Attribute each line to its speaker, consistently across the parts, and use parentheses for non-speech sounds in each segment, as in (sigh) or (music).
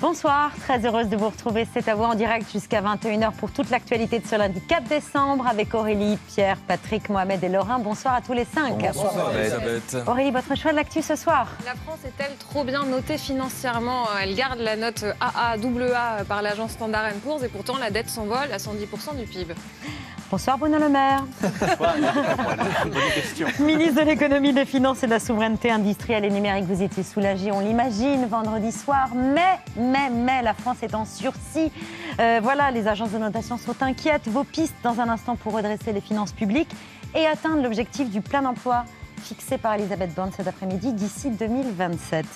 Speaker 1: Bonsoir, très heureuse de vous retrouver. C'est à vous en direct jusqu'à 21h pour toute l'actualité de ce lundi 4 décembre avec Aurélie, Pierre, Patrick, Mohamed et Lorrain. Bonsoir à tous les cinq. Bonsoir, Aurélie, votre choix de l'actu ce soir La
Speaker 2: France est-elle trop bien notée financièrement Elle garde la note AAA par l'agence Standard Poor's et pourtant la dette s'envole à 110% du PIB.
Speaker 1: Bonsoir Bruno Le Maire. Ministre de l'économie, des finances et de la souveraineté industrielle et numérique, vous étiez soulagé, on l'imagine, vendredi soir. Mais, mais, mais, la France est en sursis. Euh, voilà, les agences de notation sont inquiètes. Vos pistes dans un instant pour redresser les finances publiques et atteindre l'objectif du plein emploi fixé par Elisabeth Borne cet après-midi d'ici 2027.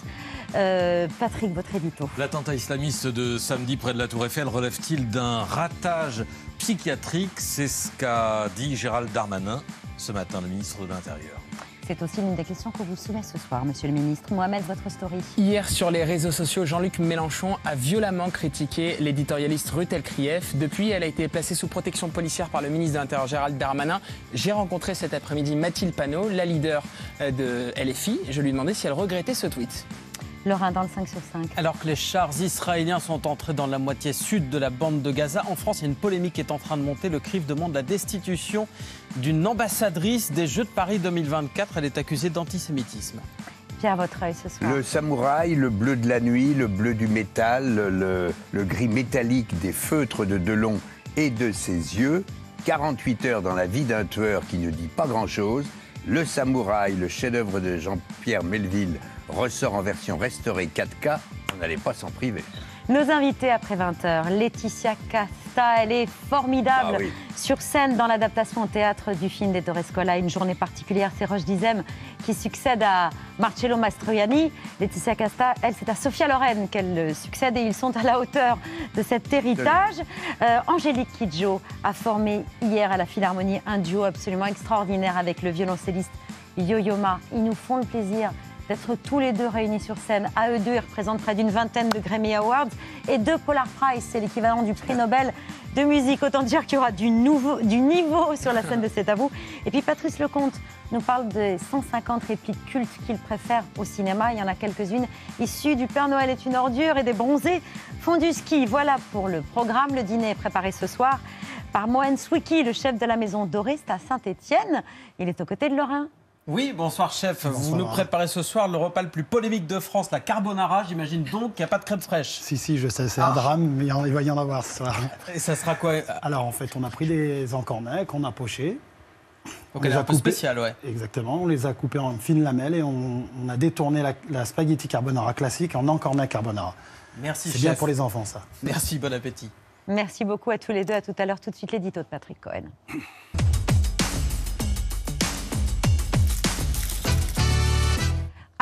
Speaker 1: Euh, Patrick, votre édito.
Speaker 3: L'attentat islamiste de samedi près de la Tour Eiffel relève-t-il d'un ratage psychiatrique C'est ce qu'a dit Gérald Darmanin ce matin, le ministre de l'Intérieur.
Speaker 1: C'est aussi l'une des questions que vous soumettez ce soir, monsieur le ministre. Mohamed, votre story. Hier, sur les réseaux sociaux, Jean-Luc
Speaker 4: Mélenchon a violemment critiqué l'éditorialiste Ruth Elkrief. Depuis, elle a été placée sous protection policière par le ministre de l'Intérieur, Gérald Darmanin. J'ai rencontré cet après-midi Mathilde Panot, la leader
Speaker 5: euh, de LFI. Je lui demandais si elle regrettait ce tweet.
Speaker 1: Le Rhin dans le 5 sur 5.
Speaker 5: Alors que les chars israéliens sont entrés dans la moitié sud de la bande de Gaza, en France, il y a une polémique qui est en train de monter. Le CRIF demande la destitution d'une ambassadrice des Jeux de Paris 2024. Elle est accusée d'antisémitisme.
Speaker 6: votre œil ce soir. Le samouraï, le bleu de la nuit, le bleu du métal, le, le gris métallique des feutres de Delon et de ses yeux. 48 heures dans la vie d'un tueur qui ne dit pas grand-chose le Samouraï, le chef-d'œuvre de Jean-Pierre Melville, ressort en version restaurée 4K. On n'allait pas s'en priver.
Speaker 1: Nos invités après 20h, Laetitia Casta, elle est formidable ah sur scène dans l'adaptation au théâtre du film des Une journée particulière, c'est Roche Dizem qui succède à Marcello Mastroianni. Laetitia Casta, elle, c'est à Sofia Loren qu'elle succède et ils sont à la hauteur de cet héritage. Euh, Angélique Kidjo a formé hier à la Philharmonie un duo absolument extraordinaire avec le violoncelliste Yo-Yo Ma. Ils nous font le plaisir d'être tous les deux réunis sur scène. À eux deux, ils représentent près d'une vingtaine de Grammy Awards et deux Polar Prize, c'est l'équivalent du prix Nobel de musique. Autant dire qu'il y aura du, nouveau, du niveau sur la scène de cet vous. Et puis Patrice Lecomte nous parle des 150 répliques cultes qu'il préfère au cinéma. Il y en a quelques-unes issues du Père Noël est une ordure et des bronzés font du ski. Voilà pour le programme. Le dîner est préparé ce soir par Moen Swiki, le chef de la Maison Doriste à Saint-Étienne. Il est aux côtés de Lorrain
Speaker 5: oui, bonsoir chef. Vous nous préparez ce soir le repas le plus polémique de France, la carbonara. J'imagine donc qu'il n'y a pas de crème fraîche. Si, si, je sais, c'est un ah. drame, mais il va y en avoir ce soir. Et ça sera quoi euh, Alors en fait, on a pris des encornets qu'on a pochés. Donc elle spéciale, ouais. Exactement, on les a coupés en fines lamelles et on, a détourné la, spaghetti carbonara classique en encornet carbonara. Merci C'est bien pour les enfants, ça. Merci, bon appétit.
Speaker 1: Merci beaucoup à tous les deux. À tout à l'heure, tout de suite l'édito de Patrick Cohen.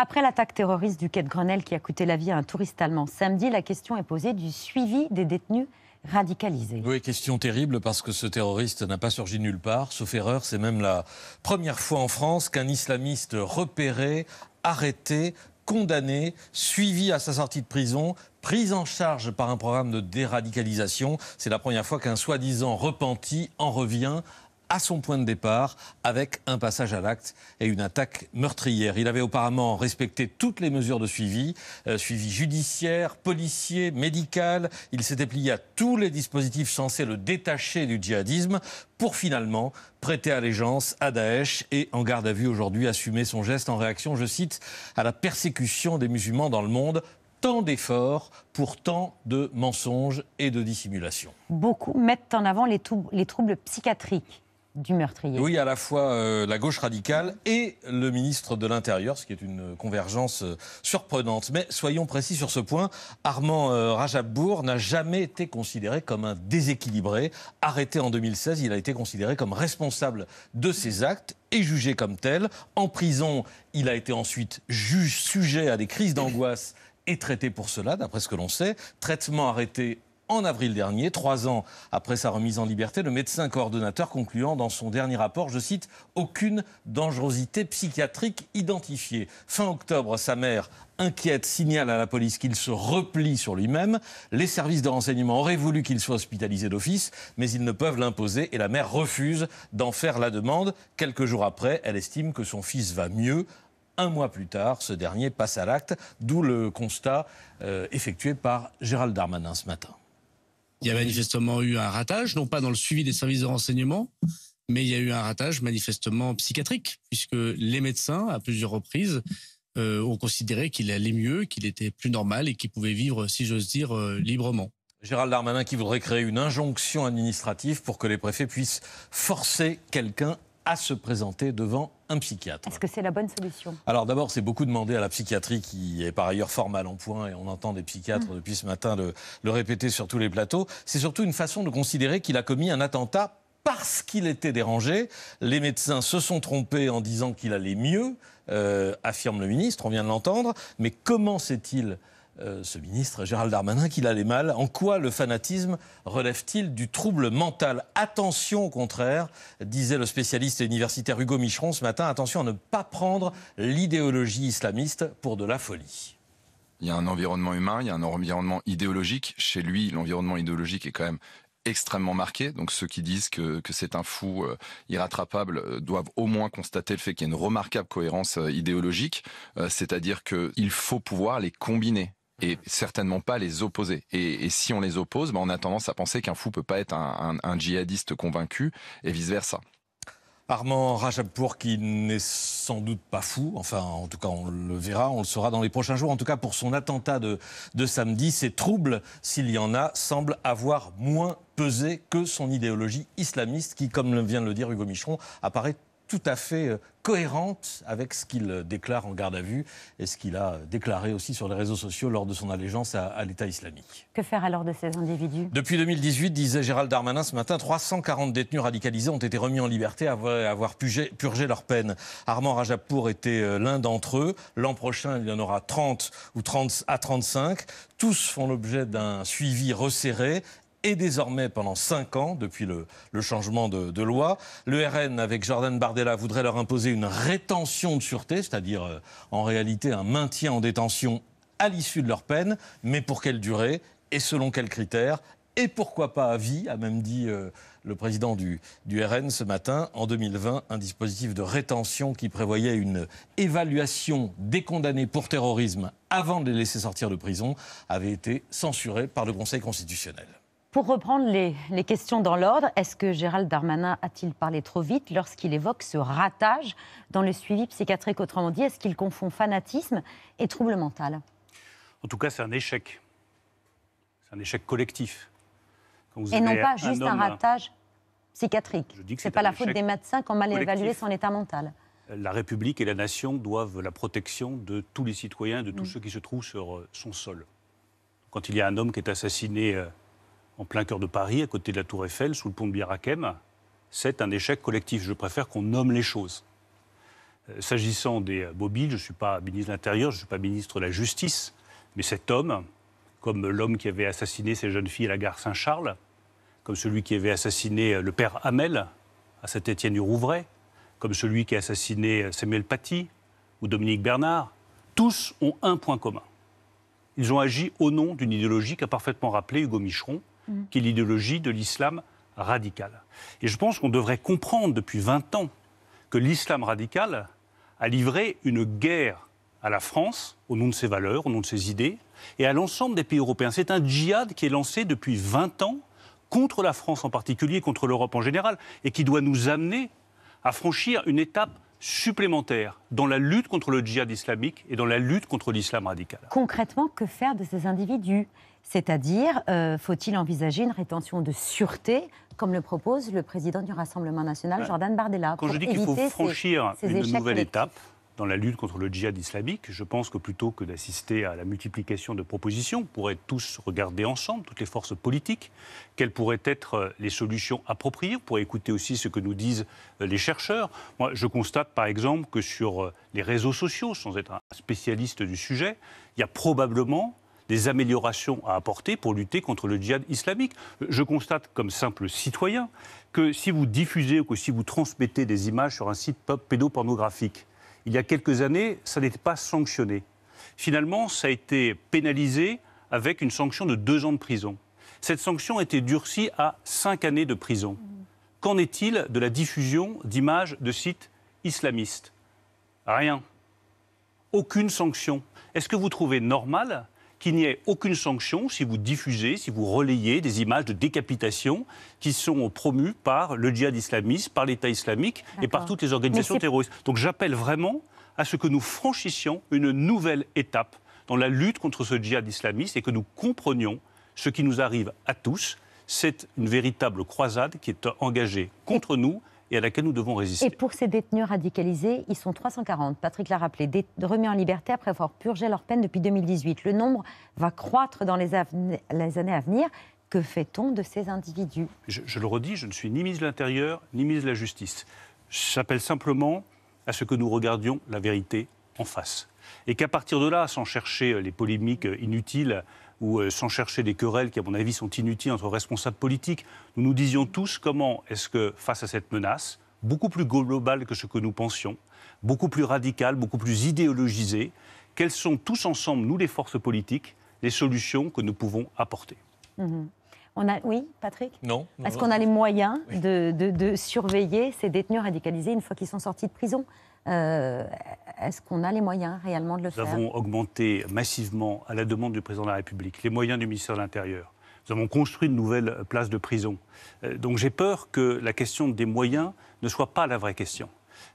Speaker 1: Après l'attaque terroriste du quai de Grenelle qui a coûté la vie à un touriste allemand samedi, la question est posée du suivi des détenus radicalisés.
Speaker 3: Oui, question terrible parce que ce terroriste n'a pas surgi nulle part. Sauf erreur, c'est même la première fois en France qu'un islamiste repéré, arrêté, condamné, suivi à sa sortie de prison, pris en charge par un programme de déradicalisation. C'est la première fois qu'un soi-disant repenti en revient à son point de départ avec un passage à l'acte et une attaque meurtrière. Il avait apparemment respecté toutes les mesures de suivi, euh, suivi judiciaire, policier, médical. Il s'était plié à tous les dispositifs censés le détacher du djihadisme pour finalement prêter allégeance à Daesh et en garde à vue aujourd'hui assumer son geste en réaction, je cite, à la persécution des musulmans dans le monde tant d'efforts pour tant de mensonges et de dissimulation.
Speaker 1: Beaucoup mettent en avant les troubles psychiatriques du
Speaker 3: Oui, à la fois euh, la gauche radicale et le ministre de l'Intérieur, ce qui est une convergence euh, surprenante. Mais soyons précis sur ce point, Armand euh, Rajabour n'a jamais été considéré comme un déséquilibré. Arrêté en 2016, il a été considéré comme responsable de ses actes et jugé comme tel. En prison, il a été ensuite juge sujet à des crises d'angoisse et traité pour cela, d'après ce que l'on sait. Traitement arrêté en avril dernier, trois ans après sa remise en liberté, le médecin coordonnateur concluant dans son dernier rapport, je cite, aucune dangerosité psychiatrique identifiée. Fin octobre, sa mère inquiète signale à la police qu'il se replie sur lui-même. Les services de renseignement auraient voulu qu'il soit hospitalisé d'office, mais ils ne peuvent l'imposer et la mère refuse d'en faire la demande. Quelques jours après, elle estime que son fils va mieux un mois plus tard, ce dernier passe à l'acte, d'où le constat euh, effectué
Speaker 6: par Gérald Darmanin ce matin il y a manifestement eu un ratage, non pas dans le suivi des services de renseignement, mais il y a eu un ratage manifestement psychiatrique, puisque les médecins, à plusieurs reprises, euh, ont considéré qu'il allait mieux, qu'il était plus normal et qu'il pouvait vivre, si j'ose dire, euh, librement.
Speaker 3: Gérald Darmanin qui voudrait créer une injonction administrative pour que les préfets puissent forcer quelqu'un à se présenter devant un psychiatre.
Speaker 1: Est-ce que c'est la bonne solution
Speaker 3: Alors d'abord, c'est beaucoup demandé à la psychiatrie qui est par ailleurs fort mal en point et on entend des psychiatres mmh. depuis ce matin le, répéter sur tous les plateaux. C'est surtout une façon de considérer qu'il a commis un attentat parce qu'il était dérangé. Les médecins se sont trompés en disant qu'il allait mieux, euh, affirme le ministre, on vient de l'entendre. Mais comment s'est-il euh, ce ministre Gérald Darmanin qu'il allait mal. En quoi le fanatisme relève-t-il du trouble mental Attention au contraire, disait le spécialiste et universitaire Hugo Micheron ce matin, attention à ne pas prendre
Speaker 4: l'idéologie islamiste pour de la folie.
Speaker 7: Il y a un environnement humain, il y a un environnement
Speaker 4: idéologique. Chez lui, l'environnement idéologique est quand même extrêmement marqué. Donc ceux qui disent que, c'est un fou irratrapable euh, irrattrapable euh, doivent au moins constater le fait qu'il y a une remarquable cohérence idéologique, c'est-à-dire qu'il faut pouvoir les combiner et certainement pas les opposer. Et, si on les oppose, bah, on a tendance à penser qu'un fou peut pas être un, djihadiste convaincu et vice-versa.
Speaker 3: Armand Rajapour qui n'est sans doute pas fou, enfin en tout cas on le verra, on le saura dans les prochains jours, en tout cas pour son attentat de, samedi, ses troubles, s'il y en a, semblent avoir moins pesé que son idéologie islamiste qui, comme vient de le dire Hugo Michon, apparaît tout à fait euh, cohérente avec ce qu'il euh, déclare en garde à vue et ce qu'il a euh, déclaré aussi sur les réseaux sociaux lors de son allégeance à, l'État islamique.
Speaker 1: Que faire alors de ces individus
Speaker 3: Depuis 2018, disait Gérald Darmanin ce matin, 340 détenus radicalisés ont été remis en liberté après avoir purgé, purgé leur peine. Armand Rajapour était l'un d'entre eux. L'an prochain, il y en aura 30 ou 30 à 35. Tous font l'objet d'un suivi resserré et désormais pendant cinq ans, depuis le, changement de, loi. Le RN, avec Jordan Bardella, voudrait leur imposer une rétention de sûreté, c'est-à-dire euh, en réalité un maintien en détention à l'issue de leur peine, mais pour quelle durée et selon quels critères et pourquoi pas à vie, a même dit euh, le président du, du, RN ce matin, en 2020, un dispositif de rétention qui prévoyait une évaluation des condamnés pour terrorisme avant de les laisser sortir de prison avait été censuré par le Conseil constitutionnel.
Speaker 1: Pour reprendre les, questions dans l'ordre, est-ce que Gérald Darmanin a-t-il parlé trop vite lorsqu'il évoque ce ratage dans le suivi psychiatrique Autrement dit, est-ce qu'il confond fanatisme et trouble mental
Speaker 8: En tout cas, c'est un échec. C'est un échec collectif. et non pas juste un ratage
Speaker 1: psychiatrique. Ce
Speaker 8: n'est c'est pas la faute des médecins qui ont mal évalué son
Speaker 1: état mental.
Speaker 8: La République et la nation doivent la protection de tous les citoyens, de tous mm. ceux qui se trouvent sur euh, son sol. Quand il y a un homme qui est assassiné euh, en plein cœur de Paris, à côté de la Tour Eiffel, sous le pont de Bir c'est un échec collectif. Je préfère qu'on nomme les choses. Euh, s'agissant des mobiles, je ne suis pas ministre de l'Intérieur, je ne suis pas ministre de la Justice, mais cet homme, comme l'homme qui avait assassiné ces jeunes filles à la gare Saint-Charles, comme celui qui avait assassiné euh, le père Hamel à Saint-Étienne-du-Rouvray, comme celui qui a assassiné euh, Samuel Paty ou Dominique Bernard, tous ont un point commun. Ils ont agi au nom d'une idéologie qu'a parfaitement rappelé Hugo Micheron, Mm. qui est l'idéologie de l'islam radical. Et je pense qu'on devrait comprendre depuis 20 ans que l'islam radical a livré une guerre à la France au nom de ses valeurs, au nom de ses idées, et à l'ensemble des pays européens. C'est un djihad qui est lancé depuis 20 ans contre la France en particulier, contre l'Europe en général, et qui doit nous amener à franchir une étape supplémentaire dans la lutte contre le djihad islamique et dans la lutte contre l'islam radical.
Speaker 1: Concrètement, que faire de ces individus c'est-à-dire, euh, faut-il envisager une rétention de sûreté comme le propose le président du Rassemblement national, Jordan Bardella. Quand je dis qu'il faut franchir une nouvelle
Speaker 8: étape dans la lutte contre le djihad islamique, je pense que plutôt que d'assister à la multiplication de propositions, on pourrait tous regarder ensemble, toutes les forces politiques, quelles pourraient être euh, les solutions appropriées. On pourrait écouter aussi ce que nous disent euh, les chercheurs. Moi, je constate par exemple que sur les réseaux sociaux, sans être un spécialiste du sujet, il y a probablement des améliorations à apporter pour lutter contre le djihad islamique. Je constate, comme simple citoyen, que si vous diffusez ou que si vous transmettez des images sur un site pédopornographique, il y a quelques années, ça n'était pas sanctionné. Finalement, ça a été pénalisé avec une sanction de deux ans de prison. Cette sanction a été durcie à cinq années de prison. Qu'en est-il de la diffusion d'images de sites islamistes Rien. Aucune sanction. Est-ce que vous trouvez normal qu'il n'y ait aucune sanction si vous diffusez, si vous relayez des images de décapitation qui sont promues par le djihad islamiste, par l'État islamique et par toutes les organisations terroristes. Donc j'appelle vraiment à ce que nous franchissions une nouvelle étape dans la lutte contre ce djihad islamiste et que nous comprenions ce qui nous arrive à tous. C'est une véritable croisade qui est engagée contre nous et à laquelle nous devons résister. Et
Speaker 1: pour ces détenus radicalisés, ils sont 340. Patrick l'a rappelé, remis en liberté après avoir purgé leur peine depuis 2018. Le nombre va croître dans les, années à venir. Que fait-on de ces individus
Speaker 8: je, le redis, je ne suis ni ministre de l'Intérieur, ni ministre de la Justice. J'appelle simplement à ce que nous regardions la vérité en face. Et qu'à partir de là, sans chercher les polémiques inutiles ou euh, sans chercher des querelles qui, à mon avis, sont inutiles entre responsables politiques. Nous nous disions tous comment est-ce que, face à cette menace, beaucoup plus globale que ce que nous pensions, beaucoup plus radicale, beaucoup plus idéologisée, quelles sont tous ensemble, nous les forces politiques, les solutions que nous pouvons apporter.
Speaker 1: Mm-hmm. On a, oui, Patrick
Speaker 8: Non. Est-ce qu'on a les
Speaker 1: moyens de surveiller ces détenus radicalisés une fois qu'ils sont sortis de prison euh, est-ce qu'on a les moyens réellement de le faire Nous avons
Speaker 8: augmenté massivement, à la demande du président de la République, les moyens du ministère de l'Intérieur. Nous avons construit une nouvelle place de prison. Euh, donc j'ai peur que la question des moyens ne soit pas la vraie question.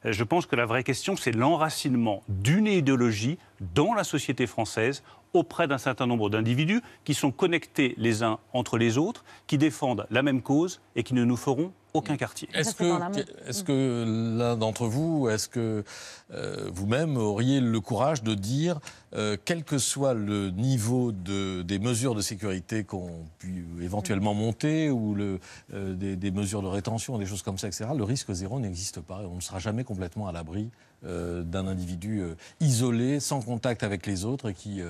Speaker 8: Euh, je pense que la vraie question, c'est l'enracinement d'une idéologie dans la société française auprès d'un certain nombre d'individus qui sont connectés les uns entre les autres, qui défendent la même cause et qui ne nous feront aucun quartier. Est-ce que, l'un d'entre vous,
Speaker 3: est-ce que euh, vous-même auriez le courage de dire, euh, quel que soit le niveau des mesures de sécurité qu'on puisse éventuellement monter ou euh, des, des mesures de rétention, des choses comme ça, etc., le risque zéro n'existe pas et on ne sera jamais complètement à l'abri euh, d'un individu euh, isolé, sans contact avec les autres, et qui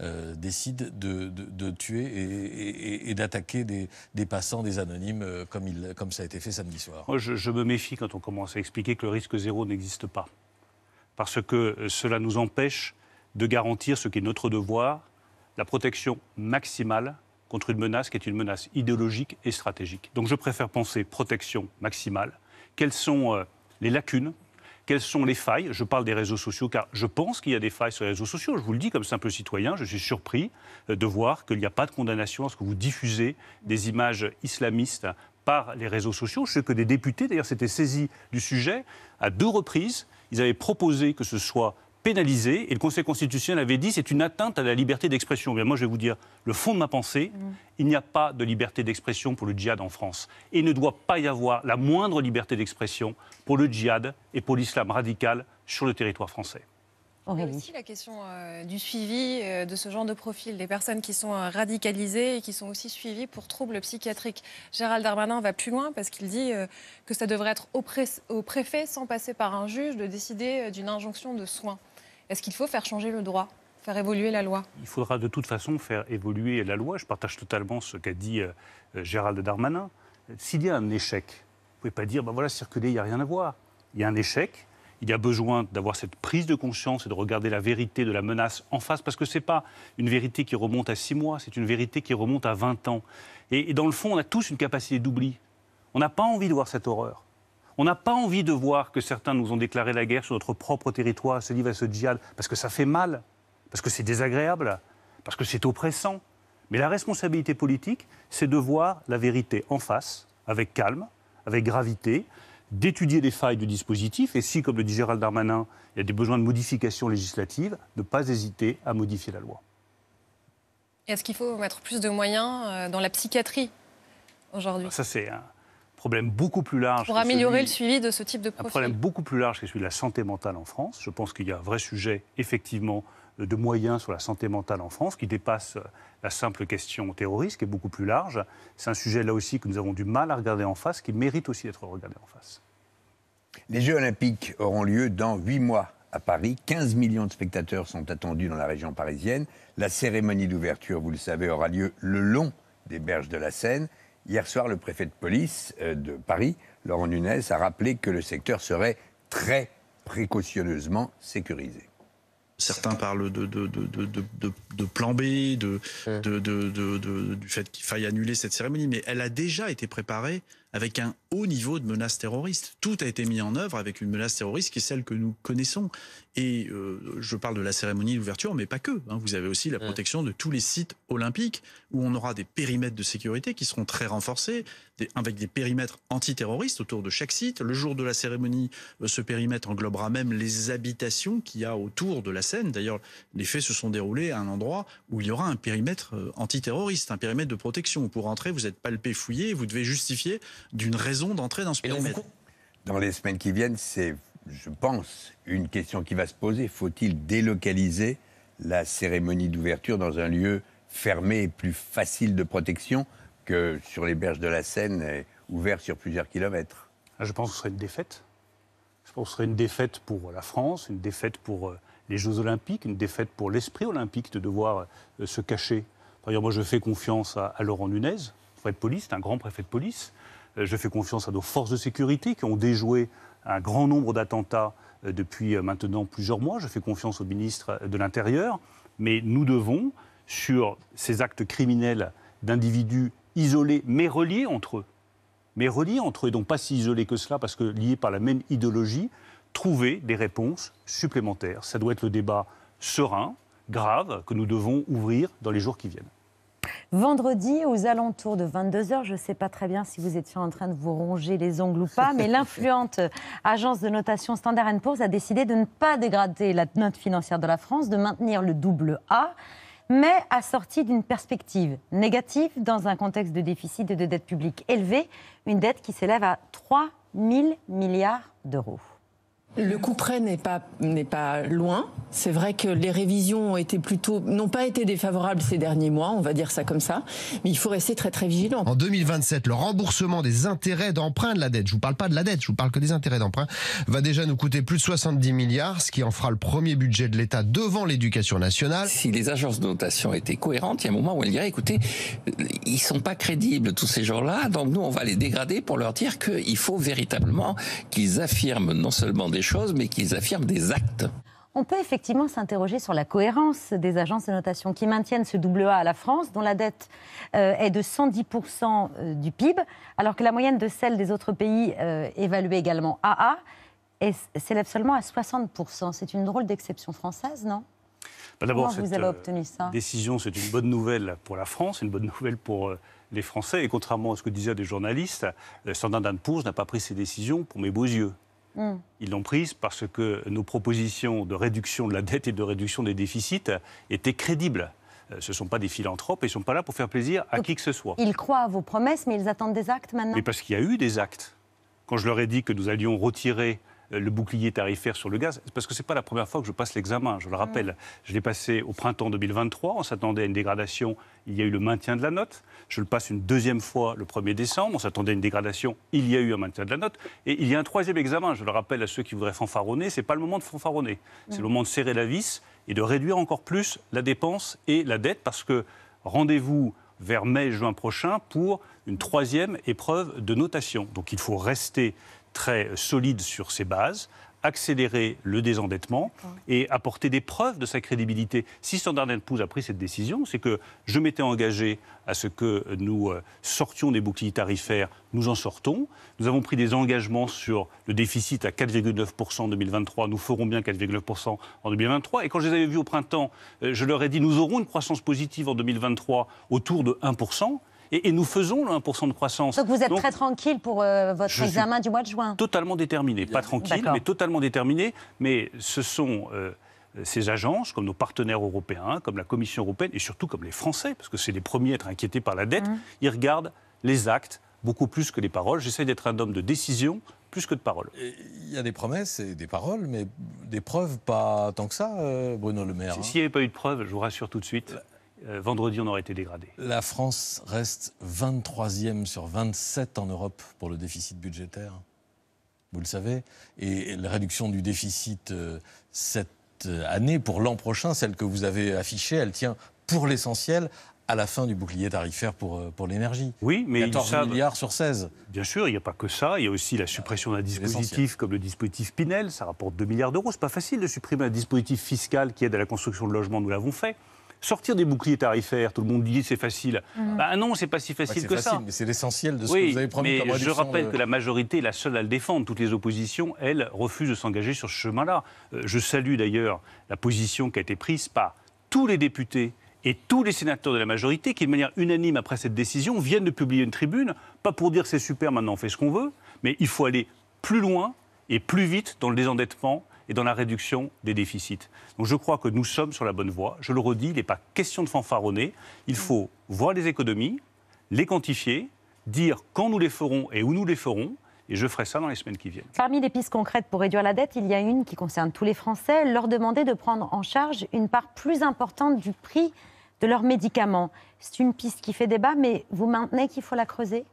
Speaker 3: euh, décide de, tuer et, d'attaquer des, passants, des anonymes, comme, il, comme ça a été fait samedi soir.
Speaker 8: je, je me méfie quand on commence à expliquer que le risque zéro n'existe pas. Parce que cela nous empêche de garantir ce qui est notre devoir, la protection maximale contre une menace qui est une menace idéologique et stratégique. Donc je préfère penser protection maximale. Quelles sont les lacunes quelles sont les failles. Je parle des réseaux sociaux car je pense qu'il y a des failles sur les réseaux sociaux. Je vous le dis comme simple citoyen, je suis surpris euh, de voir qu'il n'y a pas de condamnation à ce que vous diffusez des images islamistes par les réseaux sociaux. Je sais que des députés, d'ailleurs, s'étaient saisis du sujet à deux reprises. Ils avaient proposé que ce soit pénalisé. Et le Conseil constitutionnel avait dit c'est une atteinte à la liberté d'expression. Moi, je vais vous dire le fond de ma pensée. Mm. Il n'y a pas de liberté d'expression pour le djihad en France. Et il ne doit pas y avoir la moindre liberté d'expression pour le djihad et pour l'islam radical sur le territoire français.
Speaker 2: On a aussi la question euh, du suivi euh, de ce genre de profil, des personnes qui sont euh, radicalisées et qui sont aussi suivies pour troubles psychiatriques. Gérald Darmanin va plus loin parce qu'il dit que ça devrait être au, préfet, sans passer par un juge, de décider d'une injonction de soins. Est-ce qu'il faut faire changer le droit Faire évoluer la loi
Speaker 8: Il faudra de toute façon faire évoluer la loi. Je partage totalement ce qu'a dit euh, Gérald Darmanin. S'il y a un échec, vous ne pouvez pas dire, bah voilà, circuler, il n'y a rien à voir. Il y a un échec, il y a besoin d'avoir cette prise de conscience et de regarder la vérité de la menace en face, parce que ce n'est pas une vérité qui remonte à six mois, c'est une vérité qui remonte à 20 ans. et dans le fond, on a tous une capacité d'oubli. On n'a pas envie de voir cette horreur. On n'a pas envie de voir que certains nous ont déclaré la guerre sur notre propre territoire, se livrent à ce djihad, parce que ça fait mal, parce que c'est désagréable, parce que c'est oppressant. Mais la responsabilité politique, c'est de voir la vérité en face, avec calme, avec gravité, d'étudier les failles du dispositif, et si, comme le dit Gérald Darmanin, il y a des besoins de modifications législatives, ne pas hésiter à modifier la loi.
Speaker 2: Est-ce qu'il faut mettre plus de moyens euh, dans la psychiatrie aujourd'hui
Speaker 8: Ça, c'est un problème beaucoup plus large. Pour améliorer le
Speaker 2: suivi de ce type de Un problème
Speaker 8: beaucoup plus large que celui de la santé mentale en France. Je pense qu'il y a un vrai sujet, effectivement, de moyens sur la santé mentale en France qui dépasse euh, la simple question terroriste, qui est beaucoup plus large. C'est un sujet là aussi que nous avons du mal à regarder en face, qui mérite aussi d'être regardé en face.
Speaker 6: Les Jeux olympiques auront lieu dans huit mois à Paris. 15 millions de spectateurs sont attendus dans la région parisienne. La cérémonie d'ouverture, vous le savez, aura lieu le long des berges de la Seine. Hier soir, le préfet de police euh, de Paris, Laurent Nunes, a rappelé que le secteur serait très précautionneusement sécurisé. Certains parlent de, de, de, plan B, du fait
Speaker 5: qu'il faille annuler cette cérémonie, mais elle a déjà été préparée avec un haut niveau de menace terroriste. Tout a été mis en œuvre avec une menace terroriste qui est celle que nous connaissons. Et euh, je parle de la cérémonie d'ouverture, mais pas que. Hein. Vous avez aussi la mm. protection de tous les sites olympiques où on aura des périmètres de sécurité qui seront très renforcés, avec des périmètres antiterroristes autour de chaque site. Le jour de la cérémonie, euh, ce périmètre englobera même les habitations qu'il y a autour de la scène. D'ailleurs, les faits se sont déroulés à un endroit où il y aura un périmètre euh, antiterroriste, un périmètre de protection. Pour entrer, vous êtes palpé, fouillé, vous devez justifier d'une raison d'entrer dans ce pays
Speaker 6: dans les semaines qui viennent, c'est, je pense, une question qui va se poser. Faut-il délocaliser la cérémonie d'ouverture dans un lieu fermé et plus facile de protection que sur les berges de la Seine, ouvert sur plusieurs kilomètres
Speaker 8: ah, Je pense que ce serait une défaite. Je pense que ce serait une défaite pour la France, une défaite pour euh, les Jeux Olympiques, une défaite pour l'esprit olympique de devoir euh, se cacher. D'ailleurs, moi, je fais confiance à, Laurent Nunez, préfet de police, un grand préfet de police. Euh, je fais confiance à nos forces de sécurité qui ont déjoué un grand nombre d'attentats euh, depuis euh, maintenant plusieurs mois. Je fais confiance au ministre de l'Intérieur. Mais nous devons, sur ces actes criminels d'individus isolés, mais reliés entre eux, mais reliés entre eux, et donc pas si isolés que cela, parce que liés par la même idéologie, trouver des réponses supplémentaires. Ça doit être le débat serein, grave, que nous devons ouvrir dans les jours qui viennent.
Speaker 1: Vendredi, aux alentours de 22h, je ne sais pas très bien si vous étiez en train de vous ronger les ongles ou pas, mais (laughs) l'influente agence de notation Standard Poor's a décidé de ne pas dégrader la note financière de la France, de maintenir le double A mais assortie d'une perspective négative dans un contexte de déficit et de dette publique élevée, une dette qui s'élève à 3 000
Speaker 2: milliards d'euros. Le coup près n'est pas, n'est pas loin. C'est vrai que les révisions ont été plutôt, n'ont pas été défavorables ces derniers mois, on va dire ça comme ça. Mais il faut rester très très vigilant.
Speaker 6: En 2027, le remboursement des intérêts d'emprunt de la dette, je vous parle pas de la dette, je vous parle que des intérêts d'emprunt, va déjà nous coûter plus de 70 milliards, ce qui en fera le premier budget de l'État devant l'éducation nationale. Si les agences de notation étaient cohérentes, il y a un moment où elles diraient, écoutez, ils sont pas crédibles tous ces gens-là, donc nous on va les dégrader pour leur dire qu'il faut véritablement qu'ils affirment non seulement des choses, mais qu'ils affirment des actes.
Speaker 1: On peut effectivement s'interroger sur la cohérence des agences de notation qui maintiennent ce double A à la France, dont la dette euh, est de 110% euh, du PIB, alors que la moyenne de celle des autres pays euh, évaluée également AA s'élève seulement à 60%. C'est une drôle d'exception française, non bah, D'abord, vous avez obtenu ça
Speaker 8: décision, c'est une bonne nouvelle pour la France, une bonne nouvelle pour les Français. Et contrairement à ce que disaient des journalistes, Sandin Poor's n'a pas pris ses décisions pour mes beaux yeux. Ils l'ont prise parce que nos propositions de réduction de la dette et de réduction des déficits étaient crédibles. Euh, ce ne sont pas des philanthropes, ils ne sont pas là pour faire plaisir à qui que ce soit. Ils
Speaker 1: croient à vos promesses, mais ils attendent des actes maintenant Mais
Speaker 8: parce qu'il y a eu des actes. Quand je leur ai dit que nous allions retirer le bouclier tarifaire sur le gaz, parce que ce n'est pas la première fois que je passe l'examen, je le mm. rappelle. Je l'ai passé au printemps 2023, on s'attendait à une dégradation, il y a eu le maintien de la note. Je le passe une deuxième fois le 1er décembre, on s'attendait à une dégradation, il y a eu un maintien de la note. Et il y a un troisième examen, je le rappelle à ceux qui voudraient fanfaronner, ce n'est pas le moment de fanfaronner, c'est mm. le moment de serrer la vis et de réduire encore plus la dépense et la dette, parce que rendez-vous vers mai-juin prochain pour une troisième épreuve de notation. Donc il faut rester très solide sur ses bases, accélérer le désendettement et apporter des preuves de sa crédibilité. Si Standard Poor's a pris cette décision, c'est que je m'étais engagé à ce que nous euh, sortions des boucliers tarifaires, nous en sortons. Nous avons pris des engagements sur le déficit à 4,9% en 2023, nous ferons bien 4,9% en 2023. Et quand je les avais vus au printemps, euh, je leur ai dit, nous aurons une croissance positive en 2023 autour de 1%. Et, nous faisons le 1% de croissance. Donc vous êtes
Speaker 1: très tranquille pour euh, votre examen du
Speaker 8: mois de juin Totalement déterminé. Pas tranquille, mais totalement déterminé. Mais ce sont. Euh, ces agences, comme nos partenaires européens, comme la Commission européenne et surtout comme les Français, parce que c'est les premiers à être inquiétés par la dette, mmh. ils regardent les actes beaucoup plus que les paroles. J'essaie d'être un homme de décision, plus que de paroles. Il
Speaker 3: y a des promesses et des paroles, mais des preuves pas tant que ça, euh, Bruno Le
Speaker 8: Maire. Hein s'il n'y avait pas eu de preuves, je vous rassure tout de suite, euh, vendredi, on aurait été dégradé. La
Speaker 3: France reste 23e sur 27 en Europe pour le déficit budgétaire, vous le savez. Et la réduction du déficit euh, cette euh, année, pour l'an prochain, celle que vous avez affichée, elle tient pour l'essentiel à la fin du bouclier
Speaker 8: tarifaire pour, l'énergie. Oui, mais 14 milliards sur 16. Bien sûr, il n'y a pas que ça. Il y a aussi la suppression d'un dispositif comme le dispositif Pinel. Ça rapporte 2 milliards d'euros. Ce n'est pas facile de supprimer un dispositif fiscal qui aide à la construction de logements. Nous l'avons fait sortir des boucliers tarifaires. Tout le monde dit c'est facile. Mmh. Bah non, c'est pas si facile que ça. Mais c'est l'essentiel de ce que vous avez promis. Mais je rappelle euh, que la majorité est la seule à le défendre. Toutes les oppositions, elles, refusent de s'engager sur ce chemin-là. Euh, je salue d'ailleurs la position qui a été prise par tous les députés et tous les sénateurs de la majorité qui, de manière unanime après cette décision, viennent de publier une tribune, pas pour dire c'est super, maintenant on fait ce qu'on veut, mais il faut aller plus loin et plus vite dans le désendettement et dans la réduction des déficits. Donc je crois que nous sommes sur la bonne voie. Je le redis, il n'est pas question de fanfaronner. Il mm. faut voir les économies, les quantifier, dire quand nous les ferons et où nous les ferons. Et je ferai ça dans les semaines qui viennent.
Speaker 1: Parmi les pistes concrètes pour réduire la dette, il y a une qui concerne tous les Français, leur demander de prendre en charge une part plus importante du prix de leurs médicaments. C'est une piste qui fait débat, mais vous maintenez qu'il faut la creuser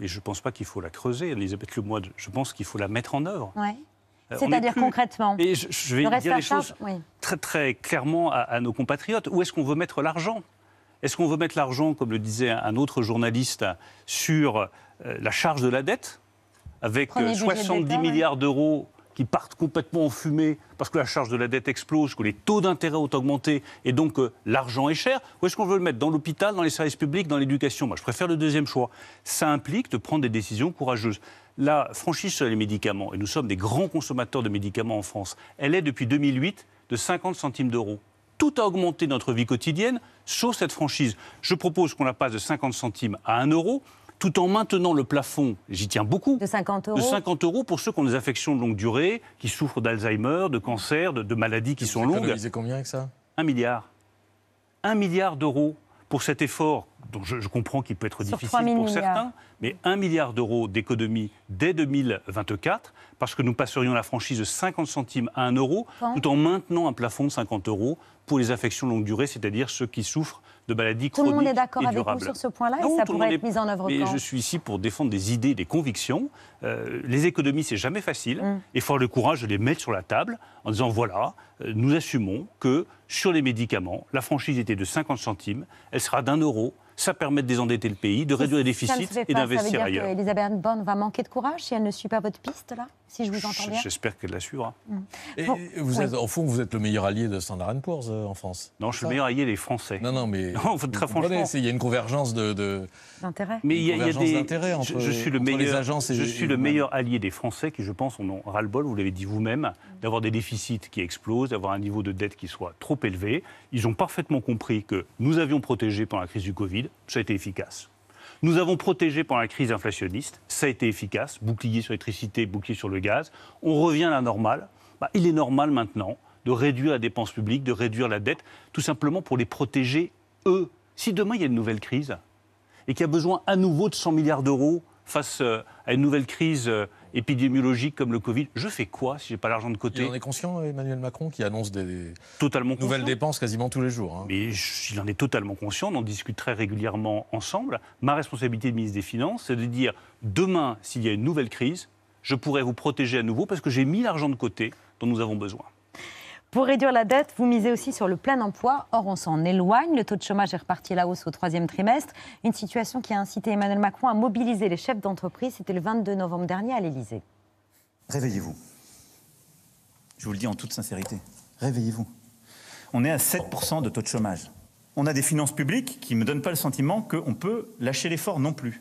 Speaker 8: Et je ne pense pas qu'il faut la creuser, Elisabeth Lemoine. Je pense qu'il faut la mettre en œuvre. Ouais. Euh, C'est-à-dire concrètement je, vais dire les choses très, très clairement à, nos compatriotes. Où est-ce qu'on veut mettre l'argent Est-ce qu'on veut mettre l'argent, comme le disait un autre journaliste, sur euh, la charge de la dette avec 70 milliards d'euros qui partent complètement en fumée parce que la charge de la dette explose, que les taux d'intérêt ont augmenté et donc euh, l'argent est cher Ou est-ce qu'on veut le mettre dans l'hôpital, dans les services publics, dans l'éducation Moi, je préfère le deuxième choix. Ça implique de prendre des décisions courageuses la franchise sur les médicaments, et nous sommes des grands consommateurs de médicaments en France, elle est depuis 2008 de 50 centimes d'euros. Tout a augmenté notre vie quotidienne, sauf cette franchise. Je propose qu'on la passe de 50 centimes à 1 euro, tout en maintenant le plafond, j'y tiens beaucoup, de 50 euros, pour ceux qui ont des affections de longue durée, qui souffrent d'Alzheimer, de cancer, de, maladies qui sont longues. Vous économisez combien avec ça Un milliard. Un milliard d'euros pour cet effort, je, comprends qu'il peut être difficile pour certains, mais 1 milliard d'euros d'économie dès 2024, parce que nous passerions la franchise de 50 centimes à 1 euro, tout en maintenant un plafond de 50 euros pour les affections longue durée, c'est-à-dire ceux qui souffrent de maladies tout Tout le monde est d'accord avec vous sur ce
Speaker 1: point-là et ça pourrait être mis en œuvre. Mais je suis
Speaker 8: ici pour défendre des idées, des convictions. Euh, les économies, c'est jamais facile. Mm. Et il faut avoir le courage de les mettre sur la table en disant voilà, euh, nous assumons que sur les médicaments, la franchise était de 50 centimes, elle sera d'un euro ça permet de désendetter le pays, de réduire les déficits et d'investir ailleurs.
Speaker 1: Elisabeth Borne va manquer de courage si elle ne suit pas votre piste, là, si je vous entends
Speaker 8: J'espère qu'elle la suivra. Mm. vous au fond, vous êtes le meilleur
Speaker 3: allié de Standard Poor's euh, en France Non, je suis le meilleur allié des Français. Non, non, mais. (laughs) très franchement. Il y a une convergence
Speaker 8: de.
Speaker 1: D'intérêts. Mais il y, a des. Entre, je, suis
Speaker 8: le meilleur, Je suis le meilleur allié des Français qui, je pense, on en ras-le-bol, vous l'avez dit vous-même, d'avoir des déficits qui explosent, d'avoir un niveau de dette qui soit trop élevé. Ils ont parfaitement compris que nous avions protégé pendant la crise du Covid ça a été efficace. Nous avons protégé pendant la crise inflationniste, ça a été efficace, bouclier sur l'électricité, bouclier sur le gaz. On revient à la normale. Bah, il est normal maintenant de réduire la dépense publique, de réduire la dette, tout simplement pour les protéger eux. Si demain il y a une nouvelle crise et qu'il y a besoin à nouveau de 100 milliards d'euros face euh, à une nouvelle crise euh, Épidémiologique comme le Covid. Je fais quoi si j'ai pas l'argent de côté Il en est
Speaker 3: conscient, Emmanuel Macron, qui annonce des
Speaker 8: totalement nouvelles dépenses quasiment tous les jours. Hein. Mais il en est totalement conscient. On en discute très régulièrement ensemble. Ma responsabilité de ministre des Finances, c'est de dire demain, s'il y a une nouvelle crise, je pourrais vous protéger à nouveau parce que j'ai mis l'argent de côté dont nous avons besoin.
Speaker 1: Pour réduire la dette, vous misez aussi sur le plein emploi. Or, on s'en éloigne. Le taux de chômage est reparti à la hausse au troisième trimestre. Une situation qui a incité Emmanuel Macron à mobiliser les chefs d'entreprise. C'était le 22 novembre dernier à l'Élysée.
Speaker 8: Réveillez-vous. Je vous le dis en toute sincérité. Réveillez-vous. On est à 7% de taux de chômage. On a des finances publiques qui ne me donnent pas le sentiment qu'on peut lâcher l'effort non plus.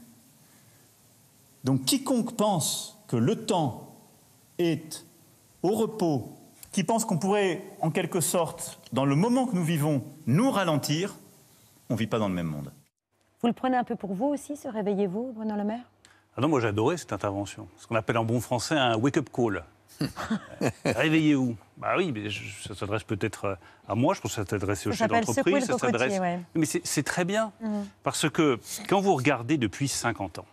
Speaker 8: Donc quiconque pense que le temps est au repos qui pensent qu'on pourrait, en quelque sorte, dans le moment que nous vivons, nous ralentir, on ne vit pas dans le même monde.
Speaker 1: Vous le prenez un peu pour vous aussi, ce Réveillez-vous, Bruno Le Maire
Speaker 8: ah Non, moi j'adorais cette intervention. Ce qu'on appelle en bon français un wake-up call. (laughs) Euh, réveillez-vous. Bah oui, mais ça s'adresse peut-être euh, à moi, je pense que ça s'adresse aux chefs d'entreprise, ça Mais c'est très bien, mm. parce que quand vous regardez depuis 50 ans,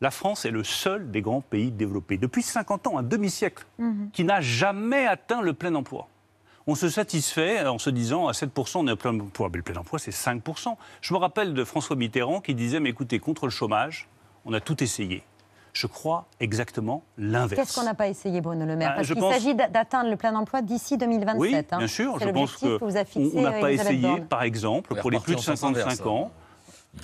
Speaker 8: la France est le seul des grands pays développés, depuis 50 ans, un demi-siècle, mhm. qui n'a jamais atteint le plein emploi. On se satisfait en se disant à 7%, on est au plein emploi. Mais le plein emploi, c'est 5%. Je me rappelle de François Mitterrand qui disait Mais écoutez, contre le chômage, on a tout essayé. Je crois exactement l'inverse. Qu'est-ce qu'on n'a
Speaker 1: pas essayé, Bruno Le Maire ben, Parce qu'il s'agit d'atteindre le plein emploi d'ici 2027. Hein. bien sûr. Je pense que, on n'a pas essayé, par
Speaker 8: exemple, pour les plus de 55 hein. ans,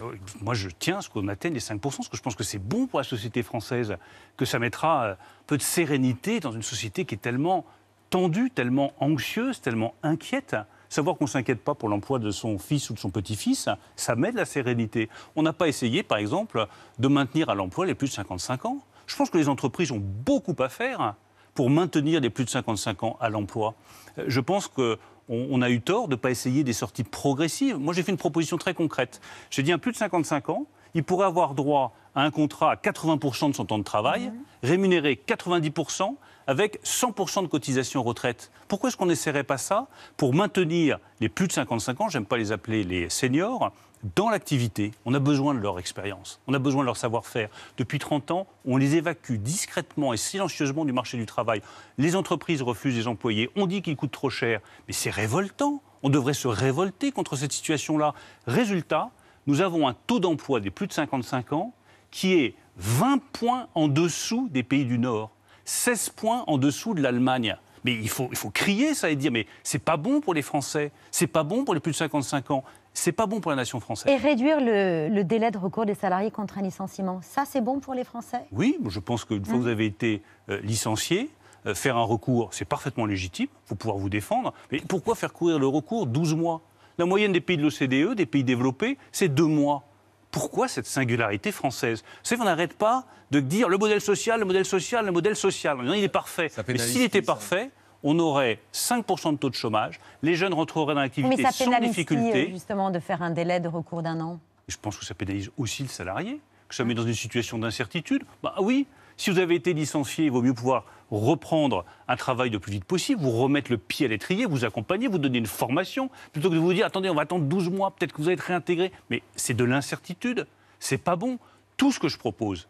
Speaker 8: euh, moi, je tiens ce qu'on atteigne les 5%, parce que je pense que c'est bon pour la société française, que ça mettra un euh, peu de sérénité dans une société qui est tellement tendue, tellement anxieuse, tellement inquiète. Savoir qu'on ne s'inquiète pas pour l'emploi de son fils ou de son petit-fils, ça met de la sérénité. On n'a pas essayé, par exemple, de maintenir à l'emploi les plus de 55 ans. Je pense que les entreprises ont beaucoup à faire pour maintenir les plus de 55 ans à l'emploi. Euh, je pense que on, a eu tort de ne pas essayer des sorties progressives. Moi, j'ai fait une proposition très concrète. J'ai dit à plus de 55 ans, il pourrait avoir droit à un contrat à 80% de son temps de travail, mhm. rémunéré 90%, avec 100% de cotisation retraite. Pourquoi est-ce qu'on n'essaierait pas ça pour maintenir les plus de 55 ans, j'aime pas les appeler les seniors, dans l'activité, on a besoin de leur expérience, on a besoin de leur savoir-faire. Depuis 30 ans, on les évacue discrètement et silencieusement du marché du travail. Les entreprises refusent les employés, on dit qu'ils coûtent trop cher, mais c'est révoltant. On devrait se révolter contre cette situation-là. Résultat, nous avons un taux d'emploi des plus de 55 ans qui est 20 points en dessous des pays du Nord, 16 points en dessous de l'Allemagne. Mais il faut, il faut crier ça et dire mais c'est pas bon pour les Français, c'est pas bon pour les plus de 55 ans. C'est pas bon pour la nation française. Et
Speaker 1: réduire le, délai de recours des salariés contre un licenciement, ça c'est bon pour les Français
Speaker 8: Oui, je pense qu'une fois que hein vous avez été euh, licencié, euh, faire un recours, c'est parfaitement légitime, vous pouvoir vous défendre. Mais pourquoi faire courir le recours 12 mois La moyenne des pays de l'OCDE, des pays développés, c'est deux mois pourquoi cette singularité française C'est on n'arrête pas de dire le modèle social, le modèle social, le modèle social. Il est parfait. Mais s'il était parfait, on aurait 5% de taux de chômage, les jeunes rentreraient dans l'activité sans difficulté. Mais ça pénalise euh,
Speaker 1: justement de faire un délai de recours d'un an
Speaker 8: Je pense que ça pénalise aussi le salarié, que ça hein. met dans une situation d'incertitude. Bah oui, si vous avez été licencié, il vaut mieux pouvoir reprendre un travail le plus vite possible, vous remettre le pied à l'étrier, vous accompagner, vous donner une formation, plutôt que de vous dire attendez, on va attendre 12 mois, peut-être que vous allez être réintégré. Mais c'est de l'incertitude, c'est pas bon. Tout ce que je propose,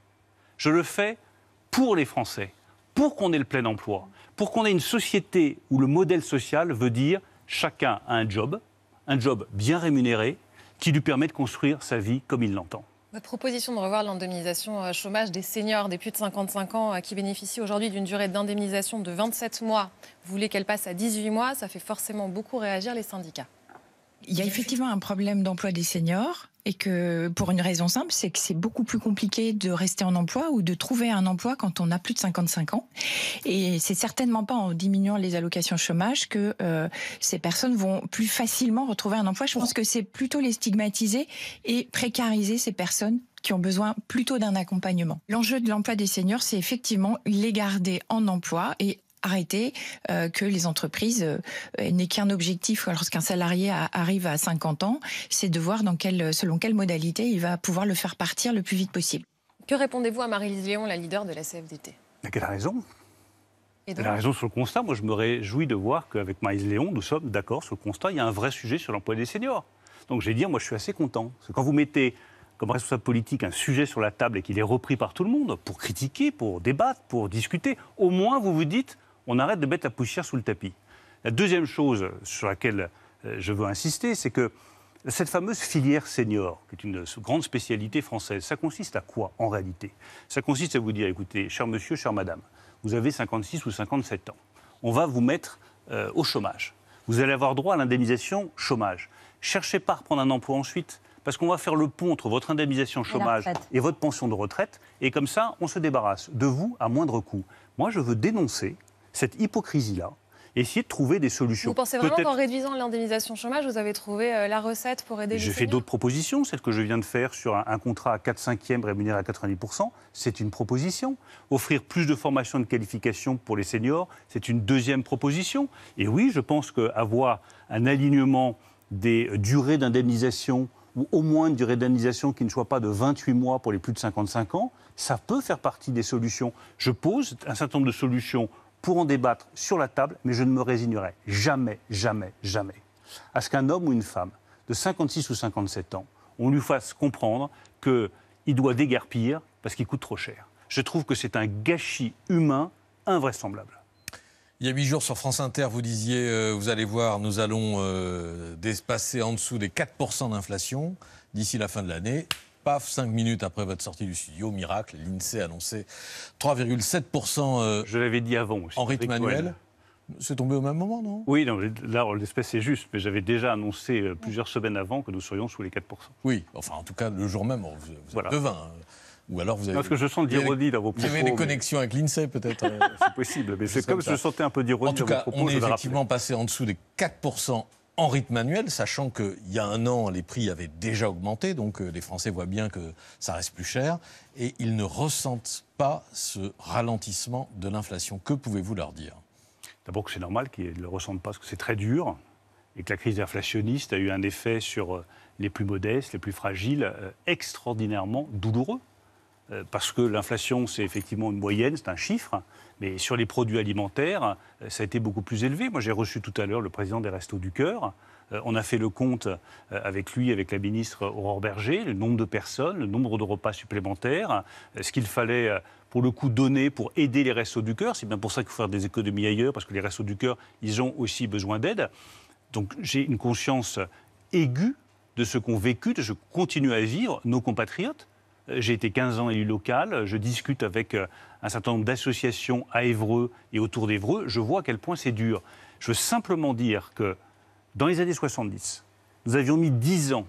Speaker 8: je le fais pour les Français, pour qu'on ait le plein emploi pour qu'on ait une société où le modèle social veut dire chacun a un job, un job bien rémunéré, qui lui permet de construire sa vie comme il l'entend.
Speaker 2: Votre proposition de revoir l'indemnisation euh, chômage des seniors des plus de 55 ans euh, qui bénéficient aujourd'hui d'une durée d'indemnisation de 27 mois, vous voulez qu'elle passe à 18 mois, ça fait forcément beaucoup réagir les syndicats. Il y a effectivement un problème d'emploi des seniors et que pour une raison simple, c'est que c'est beaucoup plus compliqué de rester en emploi ou de trouver un emploi quand on a plus de 55 ans. Et c'est certainement pas en diminuant les allocations chômage que euh, ces personnes vont plus facilement retrouver un emploi. Je pense que c'est plutôt les stigmatiser et précariser ces personnes qui ont besoin plutôt d'un accompagnement. L'enjeu de l'emploi des seniors, c'est effectivement les garder en emploi et arrêter euh, que les entreprises euh, n'aient qu'un objectif lorsqu'un salarié arrive à 50 ans, c'est de voir dans selon quelle modalité il va pouvoir le faire partir le plus vite possible. Que répondez-vous à Marie-Lise Léon, la leader de la CFDT Elle a raison. Elle a raison
Speaker 8: sur le constat. Moi, je me réjouis de voir qu'avec Marie-Lise Léon, nous sommes d'accord sur le constat. Il y a un vrai sujet sur l'emploi des seniors. Donc, je vais dire, moi, je suis assez content. quand vous mettez comme responsable politique un sujet sur la table et qu'il est repris par tout le monde pour critiquer, pour débattre, pour discuter, au moins vous vous dites on arrête de mettre la poussière sous le tapis. La deuxième chose sur laquelle euh, je veux insister, c'est que cette fameuse filière senior, qui est une grande spécialité française, ça consiste à quoi en réalité Ça consiste à vous dire, écoutez, cher monsieur, chère madame, vous avez 56 ou 57 ans. On va vous mettre euh, au chômage. Vous allez avoir droit à l'indemnisation chômage. Cherchez pas à reprendre un emploi ensuite, parce qu'on va faire le pont entre votre indemnisation chômage et votre pension de retraite, et comme ça, on se débarrasse de vous à moindre coût. Moi, je veux dénoncer cette hypocrisie-là, essayer de trouver des solutions. Vous pensez vraiment qu'en
Speaker 2: réduisant l'indemnisation chômage, vous avez trouvé euh, la recette pour aider les J'ai fait
Speaker 8: d'autres propositions. Celle que je viens de faire sur un, contrat à 4 5e rémunéré à 90%, c'est une proposition. Offrir plus de formation et de qualification pour les seniors, c'est une deuxième proposition. Et oui, je pense qu'avoir un alignement des durées d'indemnisation ou au moins une durée d'indemnisation qui ne soit pas de 28 mois pour les plus de 55 ans, ça peut faire partie des solutions. Je pose un certain nombre de solutions pour en débattre sur la table, mais je ne me résignerai jamais, jamais, jamais à ce qu'un homme ou une femme de 56 ou 57 ans, on lui fasse comprendre qu'il doit déguerpir parce qu'il coûte trop cher. Je trouve que c'est un gâchis humain invraisemblable. Il y a huit
Speaker 3: jours sur France Inter, vous disiez, euh, vous allez voir, nous allons euh, dépasser en dessous des 4% d'inflation d'ici la fin de l'année. Paf, cinq minutes après votre sortie du studio, miracle, l'INSEE annoncé 3,7%.
Speaker 8: Euh, je l'avais dit avant aussi. En rythme annuel.
Speaker 3: C'est tombé au même moment, non
Speaker 8: Oui, là, l'espèce est juste, mais j'avais déjà annoncé euh, plusieurs semaines avant que nous serions sous les 4%. Oui, enfin, en tout
Speaker 3: cas, le jour même, vous, êtes devin. Hein.
Speaker 8: Ou alors vous avez. Parce que je sens de l'ironie dans vos propos. Vous avez des connexions
Speaker 3: avec l'INSEE, peut-être euh. (laughs) C'est possible, mais c'est comme si je sentais un peu d'ironie dans En tout cas, on est effectivement passé en dessous des 4% en rythme manuel, sachant qu'il y a un an, les prix avaient déjà augmenté, donc euh, les Français voient bien que ça reste plus cher, et ils ne ressentent pas ce
Speaker 8: ralentissement de l'inflation. Que pouvez-vous leur dire D'abord que c'est normal qu'ils ne le ressentent pas, parce que c'est très dur, et que la crise inflationniste a eu un effet sur euh, les plus modestes, les plus fragiles, euh, extraordinairement douloureux. Parce que l'inflation, c'est effectivement une moyenne, c'est un chiffre, mais sur les produits alimentaires, euh, ça a été beaucoup plus élevé. Moi, j'ai reçu tout à l'heure le président des Restos du Cœur. Euh, on a fait le compte euh, avec lui, avec la ministre Aurore Berger, le nombre de personnes, le nombre de repas supplémentaires, ce qu'il fallait pour le coup donner pour aider les restos du cœur. C'est bien pour ça qu'il faut faire des économies ailleurs, parce que les restos du cœur, ils ont aussi besoin d'aide. Donc j'ai une conscience aiguë de ce qu'ont vécu, de ce que continuent à vivre nos compatriotes. J'ai été 15 ans élu local, je discute avec un certain nombre d'associations à Évreux et autour d'Évreux, je vois à quel point c'est dur. Je veux simplement dire que dans les années 70, nous avions mis 10 ans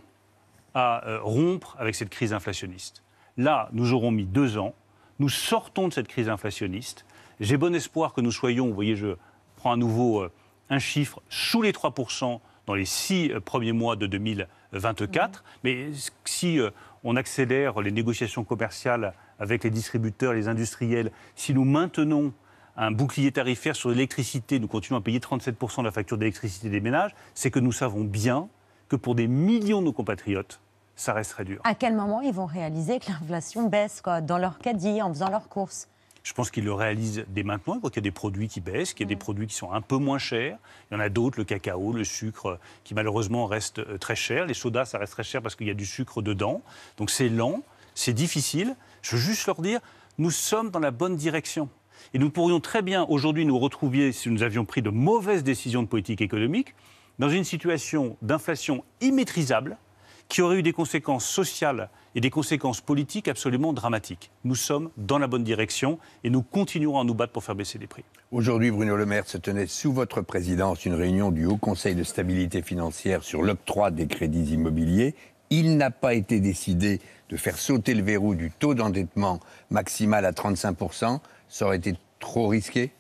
Speaker 8: à euh, rompre avec cette crise inflationniste. Là, nous aurons mis 2 ans. Nous sortons de cette crise inflationniste. J'ai bon espoir que nous soyons, vous voyez, je prends à nouveau euh, un chiffre, sous les 3% dans les 6 euh, premiers mois de 2024. Mmh. Mais si on accélère les négociations commerciales avec les distributeurs, les industriels, si nous maintenons un bouclier tarifaire sur l'électricité, nous continuons à payer 37% de la facture d'électricité des ménages, c'est que nous savons bien que pour des millions de nos compatriotes, ça resterait dur.
Speaker 1: À quel moment ils vont réaliser que l'inflation baisse quoi, dans leur caddie, en faisant leurs courses
Speaker 8: je pense qu'ils le réalisent dès maintenant, qu'il y a des produits qui baissent, qu'il y a des mm. produits qui sont un peu moins chers. Il y en a d'autres, le cacao, le sucre, qui malheureusement restent euh, très chers. Les sodas, ça reste très cher parce qu'il y a du sucre dedans. Donc c'est lent, c'est difficile, je veux juste leur dire, nous sommes dans la bonne direction. Et nous pourrions très bien aujourd'hui nous retrouver, si nous avions pris de mauvaises décisions de politique économique, dans une situation d'inflation immaîtrisable qui aurait eu des conséquences sociales et des conséquences politiques absolument dramatiques. Nous sommes dans la bonne direction et nous continuerons à nous battre pour faire baisser les prix.
Speaker 6: Aujourd'hui, Bruno Le Maire se tenait sous votre présidence une réunion du Haut Conseil de stabilité financière sur l'octroi des crédits immobiliers il n'a pas été décidé de faire sauter le verrou du taux d'endettement maximal à 35%. Ça aurait été trop risqué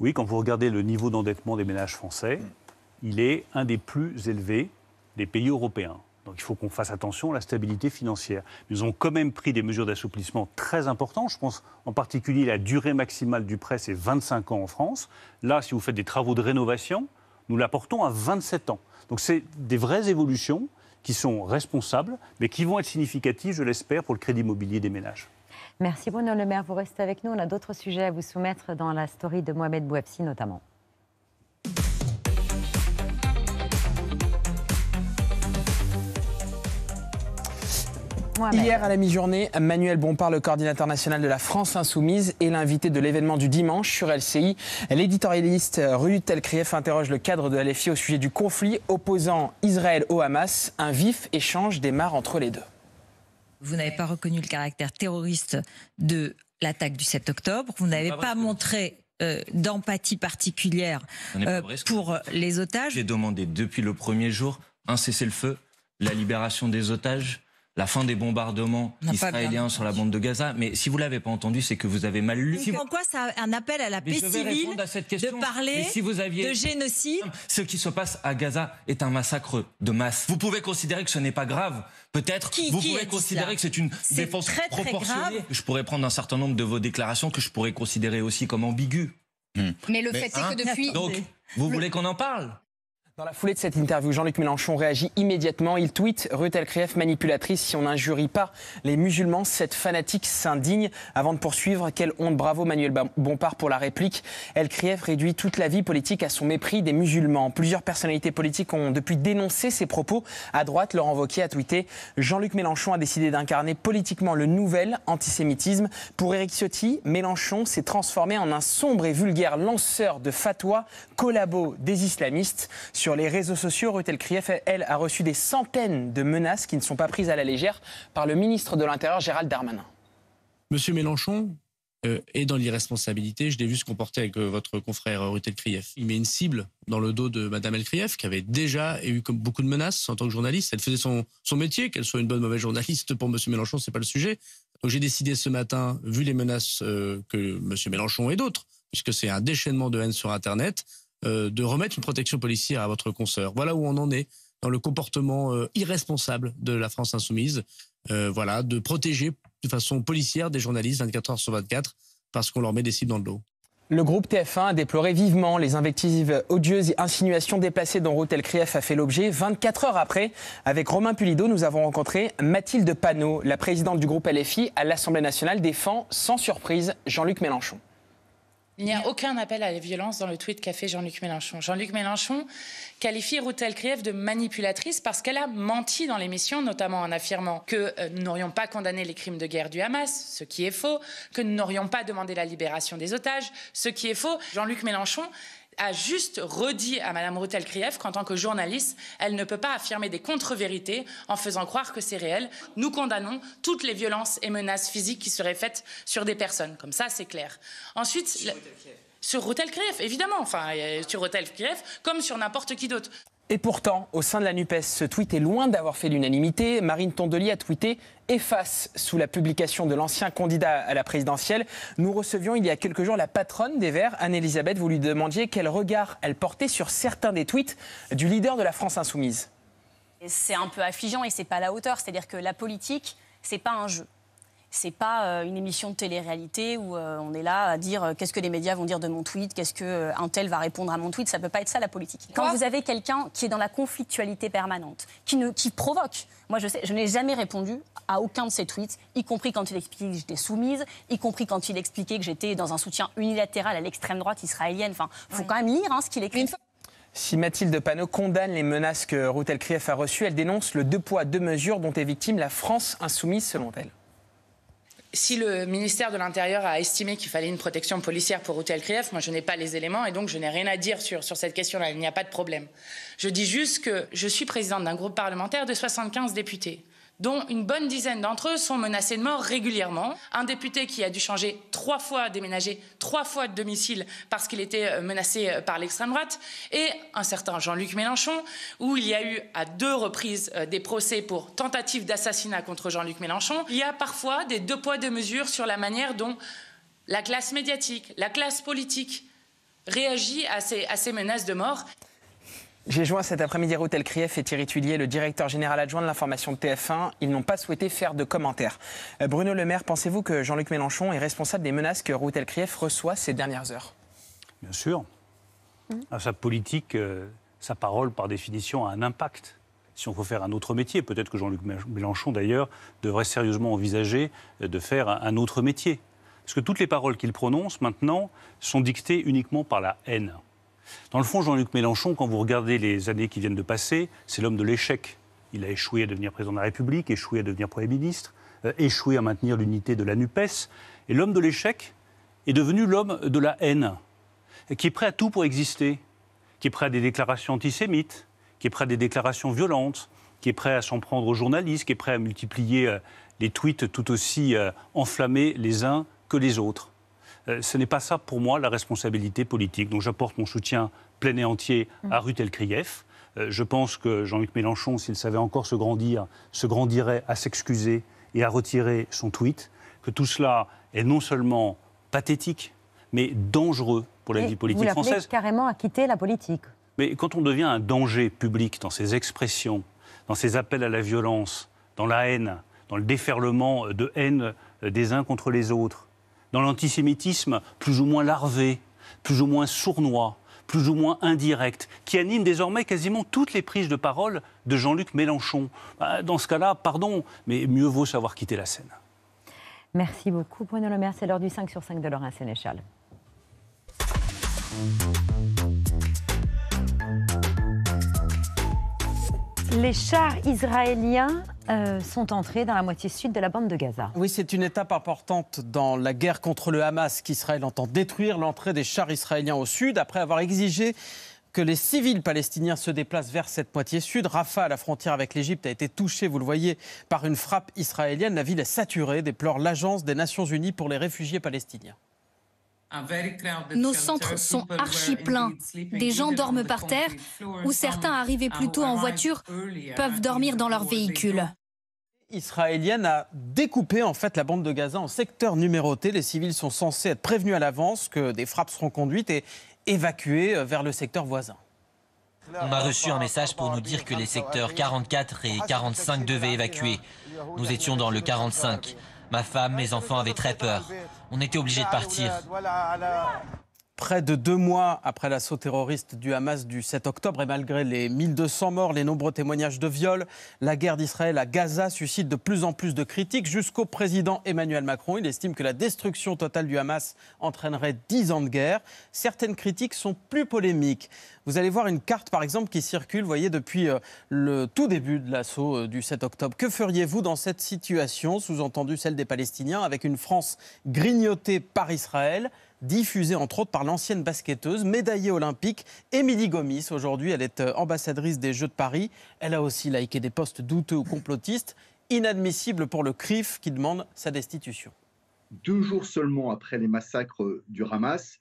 Speaker 6: Oui, quand vous regardez le niveau d'endettement des ménages français,
Speaker 8: il est un des plus élevés des pays européens. Donc il faut qu'on fasse attention à la stabilité financière. Nous ont quand même pris des mesures d'assouplissement très importantes. Je pense en particulier la durée maximale du prêt, c'est 25 ans en France. Là, si vous faites des travaux de rénovation, nous l'apportons à 27 ans. Donc c'est des vraies évolutions qui sont responsables, mais qui vont être significatifs, je l'espère, pour le crédit immobilier des ménages.
Speaker 1: Merci Bruno Le Maire, vous restez avec nous, on a d'autres sujets à vous soumettre dans la story de Mohamed Bouefsi notamment.
Speaker 4: Hier à la mi-journée, Manuel Bompard, le coordinateur national de la France Insoumise, est l'invité de l'événement du dimanche sur LCI. L'éditorialiste Ruth Telkrieff interroge le cadre de LFI au sujet du conflit opposant Israël au Hamas. Un vif échange démarre entre les
Speaker 2: deux. Vous n'avez pas reconnu le caractère terroriste de l'attaque du 7 octobre. Vous n'avez pas, montré euh, d'empathie particulière euh, pour les
Speaker 1: otages.
Speaker 3: J'ai demandé depuis le premier jour un cessez-le-feu, la libération des otages la fin des bombardements israéliens sur la bande de Gaza. Mais si vous l'avez pas entendu, c'est que vous avez mal lu.
Speaker 2: Donc, en ça un appel à la civile de parler
Speaker 3: de génocide Ce qui se passe à Gaza est un massacre de masse. Vous pouvez considérer que ce n'est pas grave, peut-être. Vous pouvez considérer que c'est une défense très, proportionnée. Je pourrais prendre un certain nombre de vos déclarations que je pourrais considérer aussi comme ambiguës. Hmm. Mais le fait est hein que depuis... Donc, vous voulez qu'on en parle
Speaker 4: dans la foulée de cette interview, Jean-Luc Mélenchon réagit immédiatement. Il tweet Ruth Elkrief, manipulatrice, si on n'injurie pas les musulmans, cette fanatique s'indigne. Avant de poursuivre, quelle honte, bravo Manuel Bompard pour la réplique. krief réduit toute la vie politique à son mépris des musulmans. Plusieurs personnalités politiques ont depuis dénoncé ses propos. À droite, Laurent Wauquiez a tweeté Jean-Luc Mélenchon a décidé d'incarner politiquement le nouvel antisémitisme. Pour Éric Ciotti, Mélenchon s'est transformé en un sombre et vulgaire lanceur de fatwa, collabo des islamistes sur les réseaux sociaux, Rutel Krief, elle, a reçu des centaines de menaces qui ne sont pas prises à la légère par le ministre de l'Intérieur, Gérald Darmanin.
Speaker 6: Monsieur Mélenchon euh, est dans l'irresponsabilité. Je l'ai vu se comporter avec euh, votre confrère Rutel Krief. Il met une cible dans le dos de Madame El qui avait déjà eu beaucoup de menaces en tant que journaliste. Elle faisait son, métier, qu'elle soit une bonne ou mauvaise journaliste pour Monsieur Mélenchon, ce n'est pas le sujet. j'ai décidé ce matin, vu les menaces euh, que Monsieur Mélenchon et d'autres puisque c'est un déchaînement de haine sur Internet, euh, de remettre une protection policière à votre consoeur. Voilà où on en est dans le comportement euh, irresponsable de la France insoumise. Euh, voilà, de protéger de façon policière des journalistes 24 heures sur 24 parce qu'on leur met des cibles dans le dos.
Speaker 4: Le groupe TF1 a déploré vivement les invectives odieuses et insinuations déplacées dont Rotel Krief a fait l'objet. 24 heures après, avec Romain Pulido, nous avons rencontré Mathilde Panot, la présidente du groupe LFI à l'Assemblée nationale, défend sans surprise Jean-Luc Mélenchon.
Speaker 7: Il n'y a aucun appel à la violence dans le tweet qu'a fait Jean-Luc Mélenchon. Jean-Luc Mélenchon qualifie Routel Kriev de manipulatrice parce qu'elle a menti dans l'émission, notamment en affirmant que euh, nous n'aurions pas condamné les crimes de guerre du Hamas, ce qui est faux, que nous n'aurions pas demandé la libération des otages, ce qui est faux. Jean-Luc Mélenchon a juste redit à Mme Routel-Krief qu'en tant que journaliste, elle ne peut pas affirmer des contre-vérités en faisant croire que c'est réel. Nous condamnons toutes les violences et menaces physiques qui seraient faites sur des personnes. Comme ça, c'est clair. Ensuite... Sur Routel-Krief, évidemment, enfin, euh, sur Routel-Krief, comme sur n'importe qui d'autre.
Speaker 4: Et pourtant, au sein de la NUPES, ce tweet est loin d'avoir fait l'unanimité. Marine Tondelier a tweeté efface sous la publication de l'ancien candidat à la présidentielle. Nous recevions il y a quelques jours la patronne des Verts, Anne-Elisabeth. Vous lui demandiez quel regard elle portait sur certains des tweets du leader de la France insoumise.
Speaker 2: C'est un peu affligeant et c'est pas à la hauteur. C'est-à-dire que la politique, c'est pas un jeu c'est pas euh, une émission de télé-réalité où euh, on est là à dire euh, qu'est-ce que les médias vont dire de mon tweet, qu'est-ce que tel va répondre à mon tweet. Ça peut pas être ça la politique. Quand vous avez quelqu'un qui est dans la conflictualité permanente, qui ne, qui provoque. Moi, je sais, je n'ai jamais répondu à aucun de ses tweets, y compris quand il expliquait que j'étais soumise, y compris quand il expliquait que j'étais dans un soutien unilatéral à l'extrême droite israélienne. Enfin, faut quand même lire hein, ce qu'il écrit.
Speaker 4: Si Mathilde Panot condamne les menaces que Routel krief a reçues, elle dénonce le deux poids, deux mesures dont est victime la France insoumise, selon elle
Speaker 7: si le ministère de l'Intérieur a estimé qu'il fallait une protection policière pour routel Krief, moi je n'ai pas les éléments et donc je n'ai rien à dire sur, sur cette question-là. Il n'y a pas de problème. Je dis juste que je suis présidente d'un groupe parlementaire de 75 députés dont une bonne dizaine d'entre eux sont menacés de mort régulièrement. Un député qui a dû changer trois fois, déménager trois fois de domicile parce qu'il était euh, menacé euh, par l'extrême droite, et un certain Jean-Luc Mélenchon, où il y a eu à deux reprises euh, des procès pour tentative d'assassinat contre Jean-Luc Mélenchon. Il y a parfois des deux poids, deux mesures sur la manière dont la classe médiatique, la classe politique réagit à ces, à ces menaces de mort.
Speaker 4: J'ai joint cet après-midi Routel Krief et Thierry Tulier, le directeur général adjoint de l'information de TF1. Ils n'ont pas souhaité faire de commentaires. Euh, Bruno Le Maire, pensez-vous que Jean-Luc Mélenchon est responsable des menaces que Routel Krief reçoit ces dernières heures
Speaker 8: Bien sûr. Mmh. Ah, sa politique, euh, sa parole, par définition, a un impact. Si on veut faire un autre métier, peut-être que Jean-Luc Mélenchon, d'ailleurs, devrait sérieusement envisager euh, de faire un autre métier. Parce que toutes les paroles qu'il prononce maintenant sont dictées uniquement par la haine. Dans le fond, Jean-Luc Mélenchon, quand vous regardez les années qui viennent de passer, c'est l'homme de l'échec. Il a échoué à devenir président de la République, échoué à devenir Premier ministre, euh, échoué à maintenir l'unité de la NUPES. Et l'homme de l'échec est devenu l'homme de la haine, qui est prêt à tout pour exister, qui est prêt à des déclarations antisémites, qui est prêt à des déclarations violentes, qui est prêt à s'en prendre aux journalistes, qui est prêt à multiplier euh, les tweets tout aussi euh, enflammés les uns que les autres. Euh, ce n'est pas ça pour moi la responsabilité politique. Donc j'apporte mon soutien plein et entier à mm. Ruth Elkrieff. Euh, je pense que Jean-Luc Mélenchon, s'il savait encore se grandir, se grandirait à s'excuser et à retirer son tweet. Que tout cela est non seulement pathétique, mais dangereux pour la vie politique française. vous française.
Speaker 1: carrément à quitter la politique.
Speaker 8: Mais quand on devient un danger public dans ses expressions, dans ses appels à la violence, dans la haine, dans le déferlement de haine euh, des uns contre les autres, dans l'antisémitisme plus ou moins larvé, plus ou moins sournois, plus ou moins indirect, qui anime désormais quasiment toutes les prises de parole de Jean-Luc Mélenchon. Bah, dans ce cas-là, pardon, mais mieux vaut savoir quitter la scène.
Speaker 1: Merci beaucoup, Bruno Le Maire. C'est l'heure du 5 sur 5 de Laurent Sénéchal. Les chars israéliens euh, sont entrés dans la moitié sud de la bande de Gaza.
Speaker 5: Oui, c'est une étape importante dans la guerre contre le Hamas qu'Israël entend détruire l'entrée des chars israéliens au sud après avoir exigé que les civils palestiniens se déplacent vers cette moitié sud. Rafah, à la frontière avec l'Égypte, a été touchée, vous le voyez, par une frappe israélienne. La ville est saturée, déplore l'Agence des Nations Unies pour les réfugiés palestiniens.
Speaker 7: Nos centres sont archi pleins. Des gens dorment par
Speaker 1: terre ou certains arrivés plus tôt en voiture peuvent dormir dans leur véhicule
Speaker 5: israélienne a découpé en fait la bande de Gaza en secteurs numérotés. Les civils sont censés être prévenus à l'avance que des frappes seront conduites et évacués euh, vers le secteur voisin.
Speaker 2: On a reçu un message pour nous dire que les secteurs 44 et 45 devaient évacuer.
Speaker 3: Nous étions dans le 45. Ma femme, mes enfants avaient très peur. On était obligés de partir.
Speaker 5: Près de deux mois après l'assaut terroriste du Hamas du 7 octobre, et malgré les 1200 morts, les nombreux témoignages de viols, la guerre d'Israël à Gaza suscite de plus en plus de critiques jusqu'au président Emmanuel Macron. Il estime que la destruction totale du Hamas entraînerait 10 ans de guerre. Certaines critiques sont plus polémiques. Vous allez voir une carte, par exemple, qui circule, voyez, depuis euh, le tout début de l'assaut euh, du 7 octobre. Que feriez-vous dans cette situation, sous-entendue celle des Palestiniens, avec une France grignotée par Israël diffusée entre autres par l'ancienne basketteuse, médaillée olympique, Émilie Gomis. Aujourd'hui, elle est euh, ambassadrice des Jeux de Paris. Elle a aussi liké des postes douteux ou complotistes, inadmissibles pour le CRIF qui demande sa destitution. Deux jours seulement après les
Speaker 2: massacres
Speaker 6: du Hamas,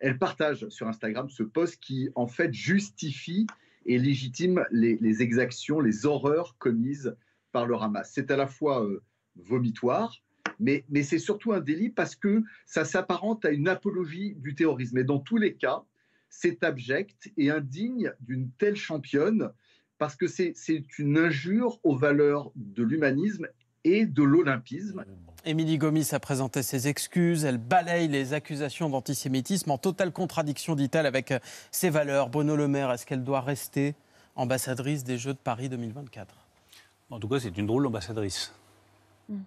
Speaker 6: elle partage sur Instagram ce poste qui en fait justifie et légitime les, exactions, les horreurs commises par le Hamas. C'est à la fois euh, vomitoire, mais, c'est surtout un délit parce que ça s'apparente à une apologie du terrorisme. Et dans tous les cas, c'est abject et indigne d'une telle championne parce que c'est une injure aux valeurs de l'humanisme
Speaker 5: et de l'olympisme. Émilie Gomis a présenté ses excuses, elle balaye les accusations d'antisémitisme en totale contradiction, dit-elle, avec ses valeurs. Bruno Le Maire, est-ce qu'elle doit rester ambassadrice des Jeux de Paris 2024
Speaker 8: En tout cas, c'est une drôle d'ambassadrice. Mm.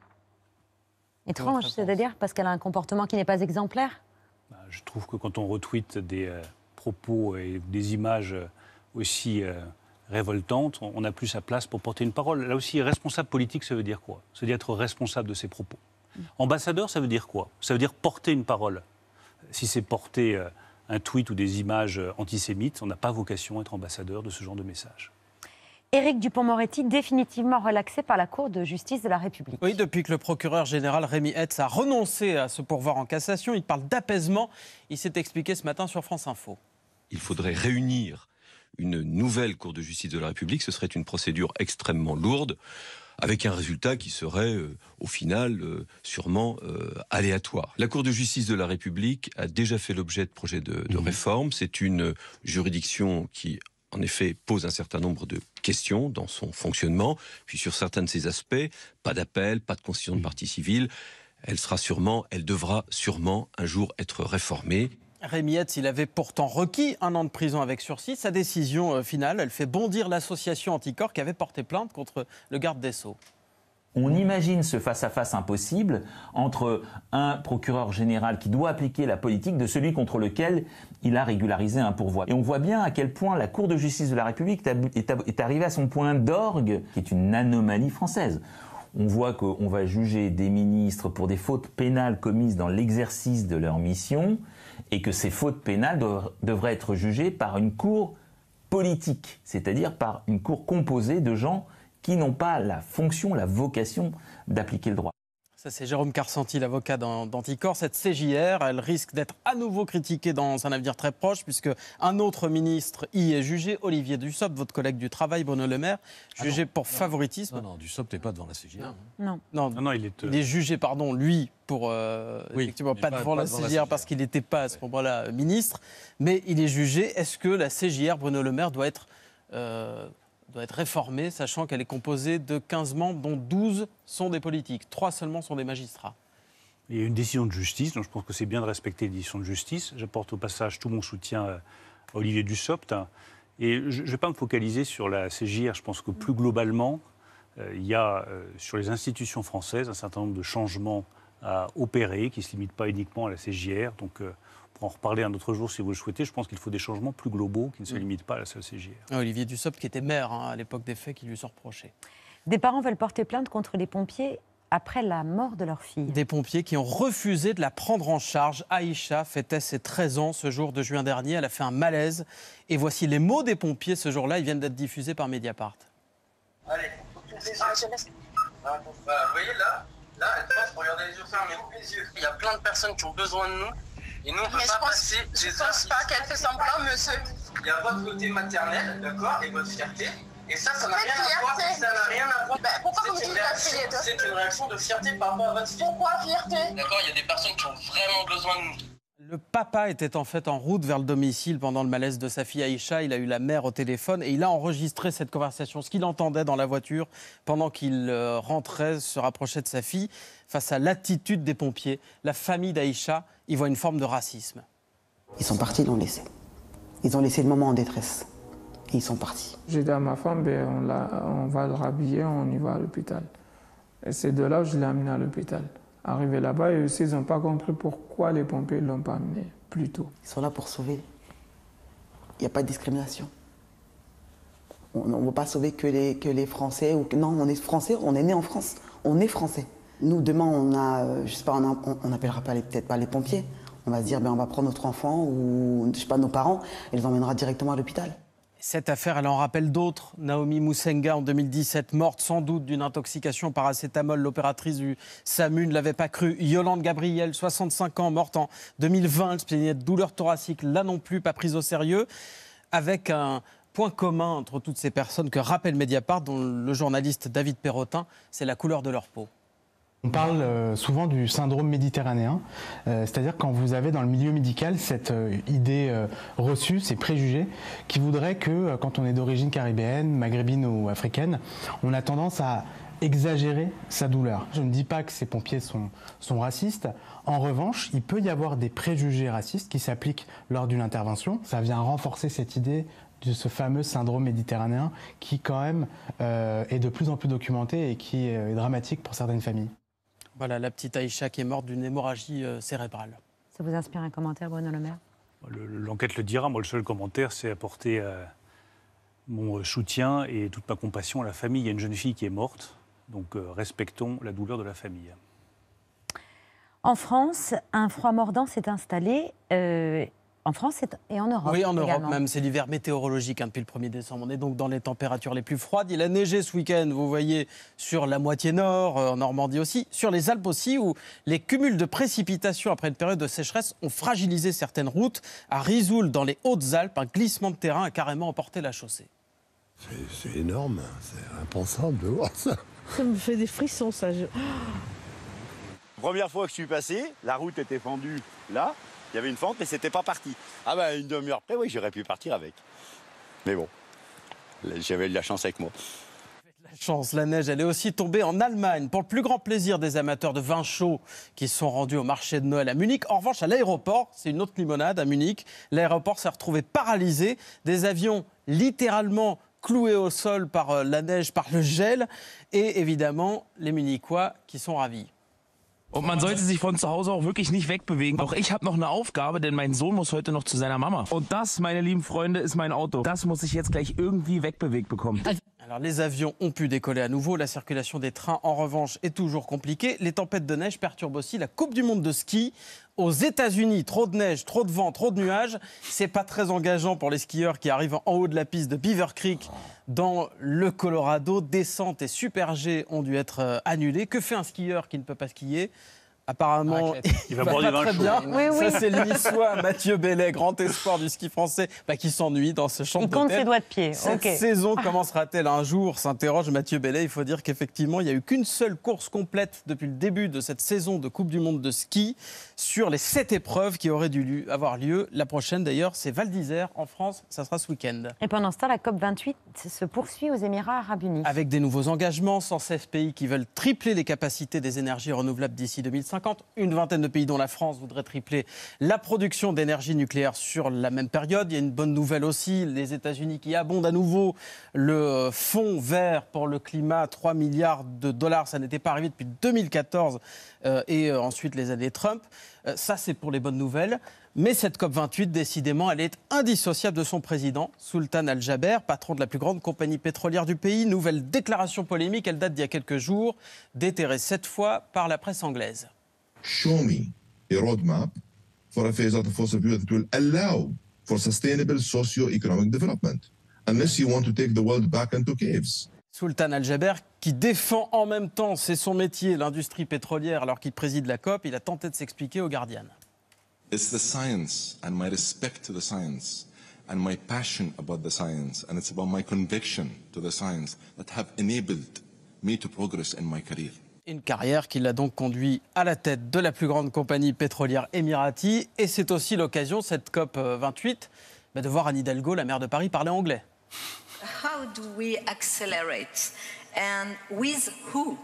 Speaker 1: Étrange, c'est-à-dire parce qu'elle a un comportement qui n'est pas exemplaire
Speaker 8: bah, Je trouve que quand on retweete des euh, propos et des images euh, aussi euh, révoltantes, on n'a plus sa place pour porter une parole. Là aussi, responsable politique, ça veut dire quoi Ça veut dire être responsable de ses propos. Mm. Ambassadeur, ça veut dire quoi Ça veut dire porter une parole. Si c'est porter un tweet ou des images antisémites, on n'a pas vocation à être ambassadeur de ce genre de message.
Speaker 1: Éric Dupont-Moretti définitivement relaxé par la Cour de justice de la
Speaker 5: République. Oui, depuis que le procureur général Rémi Hetz a renoncé à se pourvoir en cassation, il parle d'apaisement. Il s'est expliqué ce matin sur France Info.
Speaker 3: Il faudrait réunir une nouvelle Cour de justice de la République. Ce serait une procédure extrêmement lourde avec un résultat qui serait euh, au final euh, sûrement euh, aléatoire. La Cour de justice de la République a déjà fait l'objet de projets de, mmh. réforme. C'est une juridiction qui en effet, pose un certain nombre de questions dans son fonctionnement. Puis sur certains de ses aspects, pas d'appel, pas de constitution de mm. partie civile. Elle sera sûrement, elle devra sûrement un jour être réformée.
Speaker 5: Rémi il avait pourtant requis un an de prison avec sursis. Sa décision euh, finale, elle fait bondir l'association Anticorps qui avait porté plainte contre le garde des Sceaux. On imagine ce face-à-face impossible entre un procureur général qui doit appliquer la
Speaker 3: politique de celui contre lequel il a régularisé un pourvoi. Et on voit bien à quel point la Cour de justice de la République est arrivée à son point d'orgue, qui est une anomalie française. On voit qu'on va juger des ministres pour des fautes pénales commises dans l'exercice de leur mission et que ces fautes pénales devraient être jugées par une cour politique, c'est-à-dire par une cour composée de gens qui n'ont pas la fonction, la vocation d'appliquer le droit.
Speaker 5: Ça, c'est Jérôme Carsanti, l'avocat d'Anticor. Cette CJR, elle risque d'être à nouveau critiquée dans un avenir très proche, puisque un autre ministre y est jugé, Olivier Dussopt, votre collègue du travail, Bruno Le Maire, ah jugé pour favoritisme. Non, non, Dussopt n'est pas devant la CJR. Non. Ah non, il, est, euh, est, jugé, pardon, lui, pour. Euh, effectivement, pas, devant, la, CJR parce qu'il n'était pas à ce moment-là euh, ministre, mais il est jugé. Est-ce que la CJR, Bruno Le Maire, doit être doit être réformée, sachant qu'elle est composée de 15 membres, dont 12 sont des politiques, 3 seulement sont des magistrats.
Speaker 8: Il y a une décision de justice, donc je pense que c'est bien de respecter les décisions de justice. J'apporte au passage tout mon soutien à euh, Olivier Dussopt. Et je ne vais pas me focaliser sur la CJR. Je pense que plus globalement, euh, il y a euh, sur les institutions françaises un certain nombre de changements à opérer qui ne se limitent pas uniquement à la CJR. Donc pour en reparler un autre jour si vous le souhaitez, je pense qu'il faut des changements plus globaux qui ne se mm. limitent pas à la seule
Speaker 5: ah, Olivier Dussopt, qui était maire hein, à l'époque des faits, qui lui sont reprochés. Des parents veulent porter plainte contre les
Speaker 1: pompiers après la mort de leur fille.
Speaker 5: Des pompiers qui ont refusé de la prendre en charge. Aïcha fêtait ses 13 ans ce jour de juin dernier. Elle a fait un malaise. Et voici les mots des pompiers ce jour-là. Ils viennent d'être diffusés par Mediapart. Allez, vous voyez là, là, elle passe pour regarder les yeux fermés. Il y a plein de personnes qui ont besoin de nous. Et nous, on Mais je pense, pense pas qu'elle fait semblant, monsieur. Il y a votre côté maternel, d'accord, et votre fierté. Et
Speaker 4: ça, ça n'a rien, à voir. Ça n'a rien à voir.
Speaker 7: Ben, pourquoi vous dites la fierté C'est une réaction
Speaker 5: de fierté par rapport à votre fille. Pourquoi fierté D'accord, il y a des personnes qui ont
Speaker 7: vraiment besoin de nous.
Speaker 5: Le papa était en fait en route vers le domicile pendant le malaise de sa fille Aïcha. Il a eu la mère au téléphone et il a enregistré cette conversation, ce qu'il entendait dans la voiture pendant qu'il euh, rentrait, se rapprochait de sa fille face à l'attitude des pompiers. La famille d'Aïcha y voit une forme de racisme. Ils sont partis, ils l'ont laissé. Ils ont laissé le moment en détresse. Et ils sont partis.
Speaker 4: J'ai dit à ma femme, ben, on, on, va le rhabiller, on y va à l'hôpital. Et c'est de là que je l'ai amené à l'hôpital. Arrivé là-bas, eux aussi, ils n'ont pas compris pourquoi les pompiers ne l'ont pas
Speaker 5: amené plus tôt. Ils sont là pour sauver. Il n'y a pas de discrimination. On ne veut pas sauver que les, Français. Ou non, on est Français, on est né en France. On est Français. Nous, demain, on a, euh, pas, n'appellera peut-être pas les pompiers. On va se dire, ben, on va prendre notre enfant ou, pas, nos parents et les emmènera directement à l'hôpital. Cette affaire, elle en rappelle d'autres. Naomi Moussenga, en 2017, morte sans doute d'une intoxication par acétamol. L'opératrice du SAMU ne l'avait pas cru. Yolande Gabriel, 65 ans, morte en 2020. Elle se plaignait de douleurs thoraciques, là non plus, pas prise au sérieux. Avec un point commun entre toutes ces personnes que rappelle Mediapart, dont le journaliste David Perrotin, c'est la couleur de leur peau. On parle euh, souvent du syndrome méditerranéen, euh, c'est-à-dire quand vous avez dans le milieu médical cette euh, idée reçue, ces préjugés, qui voudraient que quand on est d'origine caribéenne, maghrébine ou africaine, on a tendance à exagérer sa douleur. Je ne dis pas que ces pompiers sont, racistes. En revanche, il peut y avoir des préjugés racistes qui s'appliquent lors d'une intervention. Ça vient renforcer cette idée de ce fameux syndrome méditerranéen qui quand même est de plus en plus documenté et qui est dramatique pour certaines familles. Voilà, la petite Aïcha qui est morte d'une hémorragie euh, cérébrale. Ça
Speaker 1: vous inspire un commentaire, Bruno Le Maire
Speaker 8: L'enquête le, dira. Moi, le seul commentaire, c'est apporter euh, mon euh, soutien et toute ma compassion à la famille. Il y a une jeune fille qui est morte, donc respectons la douleur de la famille.
Speaker 1: En France, un froid mordant s'est installé en France et en Europe. Oui, en Europe même. C'est
Speaker 5: l'hiver météorologique hein, depuis le 1er décembre. On est donc dans les températures les plus froides. Il a neigé ce week-end, vous voyez, sur la moitié nord, euh, en Normandie aussi, sur les Alpes aussi, où les cumuls de précipitations après une période de sécheresse ont fragilisé certaines routes. À Risoul, dans les Hautes-Alpes, un glissement de terrain a carrément emporté la chaussée.
Speaker 6: C'est énorme, hein. c'est impensable de voir ça. Ça me fait des frissons, ça. Première fois que je suis passé, la route était fendue là. Il y avait une fente, mais c'était pas parti. Ah ben, une demi-heure après, oui, j'aurais pu partir avec. Mais bon, j'avais de la chance avec moi.
Speaker 5: La chance, la neige, elle est aussi tombée en Allemagne pour le plus grand plaisir des amateurs de vin chaud qui sont rendus au marché de Noël à Munich. En revanche, à l'aéroport, c'est une autre limonade à Munich. L'aéroport s'est retrouvé paralysé, des avions littéralement cloués au sol par euh, la neige, par le gel, et évidemment les Munichois qui sont ravis. Und man sollte sich von zu Hause auch wirklich nicht wegbewegen. Auch ich habe noch eine Aufgabe, denn mein Sohn muss heute noch zu seiner Mama. Und das, meine lieben Freunde, ist mein Auto. Das muss ich jetzt gleich irgendwie wegbewegt bekommen. Also Alors les avions ont pu décoller à nouveau, la circulation des trains en revanche est toujours compliquée. Les tempêtes de neige perturbent aussi la Coupe du monde de ski aux États-Unis. Trop de neige, trop de vent, trop de nuages, c'est pas très engageant pour les skieurs qui arrivent en haut de la piste de Beaver Creek dans le Colorado. Descente et super G ont dû être euh, annulés. Que fait un skieur qui ne peut pas skier Apparemment, ah, il va, Ça, c'est le Mathieu Bellet, grand espoir du ski français, bah, qui s'ennuie dans ce champ de Il compte ses doigts de pied. Cette saison commencera-t-elle un jour s'interroge Mathieu Bellet. Il faut dire qu'effectivement, il n'y a eu qu'une seule course complète depuis le début de cette saison de Coupe du Monde de ski sur les sept épreuves qui auraient dû avoir lieu. La prochaine, d'ailleurs, c'est Val d'Isère en France. Ça sera ce week-end.
Speaker 1: Et pendant ce temps, la COP28 se poursuit aux Émirats arabes unis.
Speaker 5: Avec des nouveaux engagements, 116 pays qui veulent tripler les capacités des énergies renouvelables d'ici 2050. Une vingtaine de pays, dont la France, voudrait tripler la production d'énergie nucléaire sur la même période. Il y a une bonne nouvelle aussi les États-Unis qui abondent à nouveau le fonds vert pour le climat, 3 milliards de dollars. Ça n'était pas arrivé depuis 2014 euh, et euh, ensuite les années Trump. Euh, ça, c'est pour les bonnes nouvelles. Mais cette COP28, décidément, elle est indissociable de son président, Sultan Al-Jaber, patron de la plus grande compagnie pétrolière du pays. Nouvelle déclaration polémique, elle date d'il y a quelques jours, déterrée cette fois par la presse anglaise.
Speaker 4: Show a roadmap for a phase out of fossil that allow for sustainable socio-economic development, unless you want to take the world back into caves.
Speaker 5: Sultan Al-Jaber, qui défend en même temps, c'est son métier, l'industrie pétrolière, alors qu'il préside la COP, il a tenté de s'expliquer aux Guardian. It's the
Speaker 3: science and my respect to the science and my passion about the science and it's about my conviction to the science that have enabled me to progress in my career.
Speaker 5: Une carrière qui l'a donc conduit à la tête de la plus grande compagnie pétrolière émirati et c'est aussi l'occasion, cette COP 28, euh, bah, de voir Anne Hidalgo, la maire de Paris, parler anglais.
Speaker 1: how do we accelerate and with who?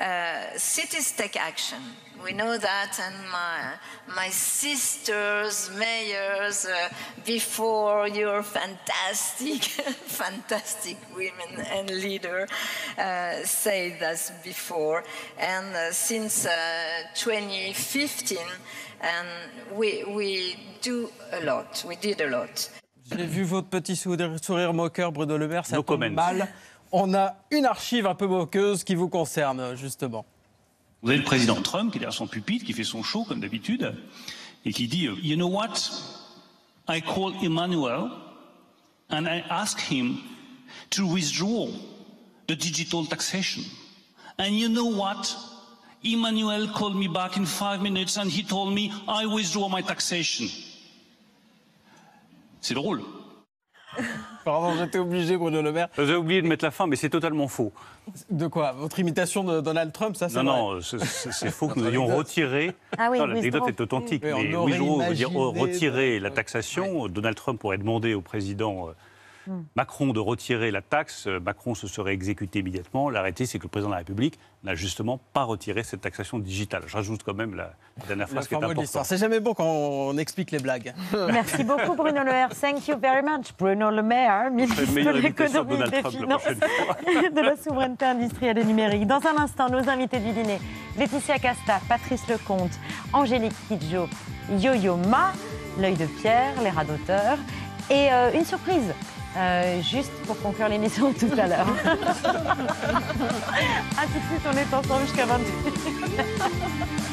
Speaker 1: Uh, cities take action. We know that, and my, my sisters, mayors, uh, before your fantastic, (laughs) fantastic women and leader uh, said this before. And uh, since uh, 2015, and we, we do a lot, we did a lot.
Speaker 5: J'ai vu votre petit sourire, moqueur, Bruno Le Maire, ça tombe mal. On a une archive un peu moqueuse qui vous concerne, justement.
Speaker 8: Vous avez le président Trump qui est derrière son pupitre, qui fait son show, comme d'habitude, et qui dit You know what I call Emmanuel and I ask him to withdraw the digital taxation. And you know what Emmanuel called me back in five minutes and he told me I withdraw my taxation. C'est drôle. Pardon, j'étais obligé, Bruno Le Maire. Vous avez oublié de mettre la fin, mais c'est totalement faux.
Speaker 5: De quoi Votre imitation de Donald Trump, ça, c'est Non, non, c'est faux que nous ayons
Speaker 8: retiré. Ah oui, l'anecdote est authentique. Oui, mais oui dire, oh, retirer la taxation. Donald Trump pourrait demander au président euh, Hmm. Macron de retirer la taxe, euh, Macron se serait exécuté immédiatement. L'arrêté, c'est que le président de la République n'a justement pas retiré cette taxation digitale. Je rajoute quand même la, dernière phrase qui est importante. C'est
Speaker 5: jamais bon quand on explique les blagues. (laughs)
Speaker 1: Merci beaucoup Bruno Le Maire. Thank you very much Bruno Le Maire, ministre de l'économie, des finances, (laughs) de la souveraineté industrielle et numérique. Dans un instant, nos invités du dîner, Laetitia Casta, Patrice Lecomte, Angélique Kidjo, Yo-Yo Ma, L'œil de Pierre, les rats d'auteur et euh, une surprise euh, juste pour conclure l'émission (laughs) tout à l'heure. (laughs) à
Speaker 8: tout de suite, on est ensemble jusqu'à 28. (laughs)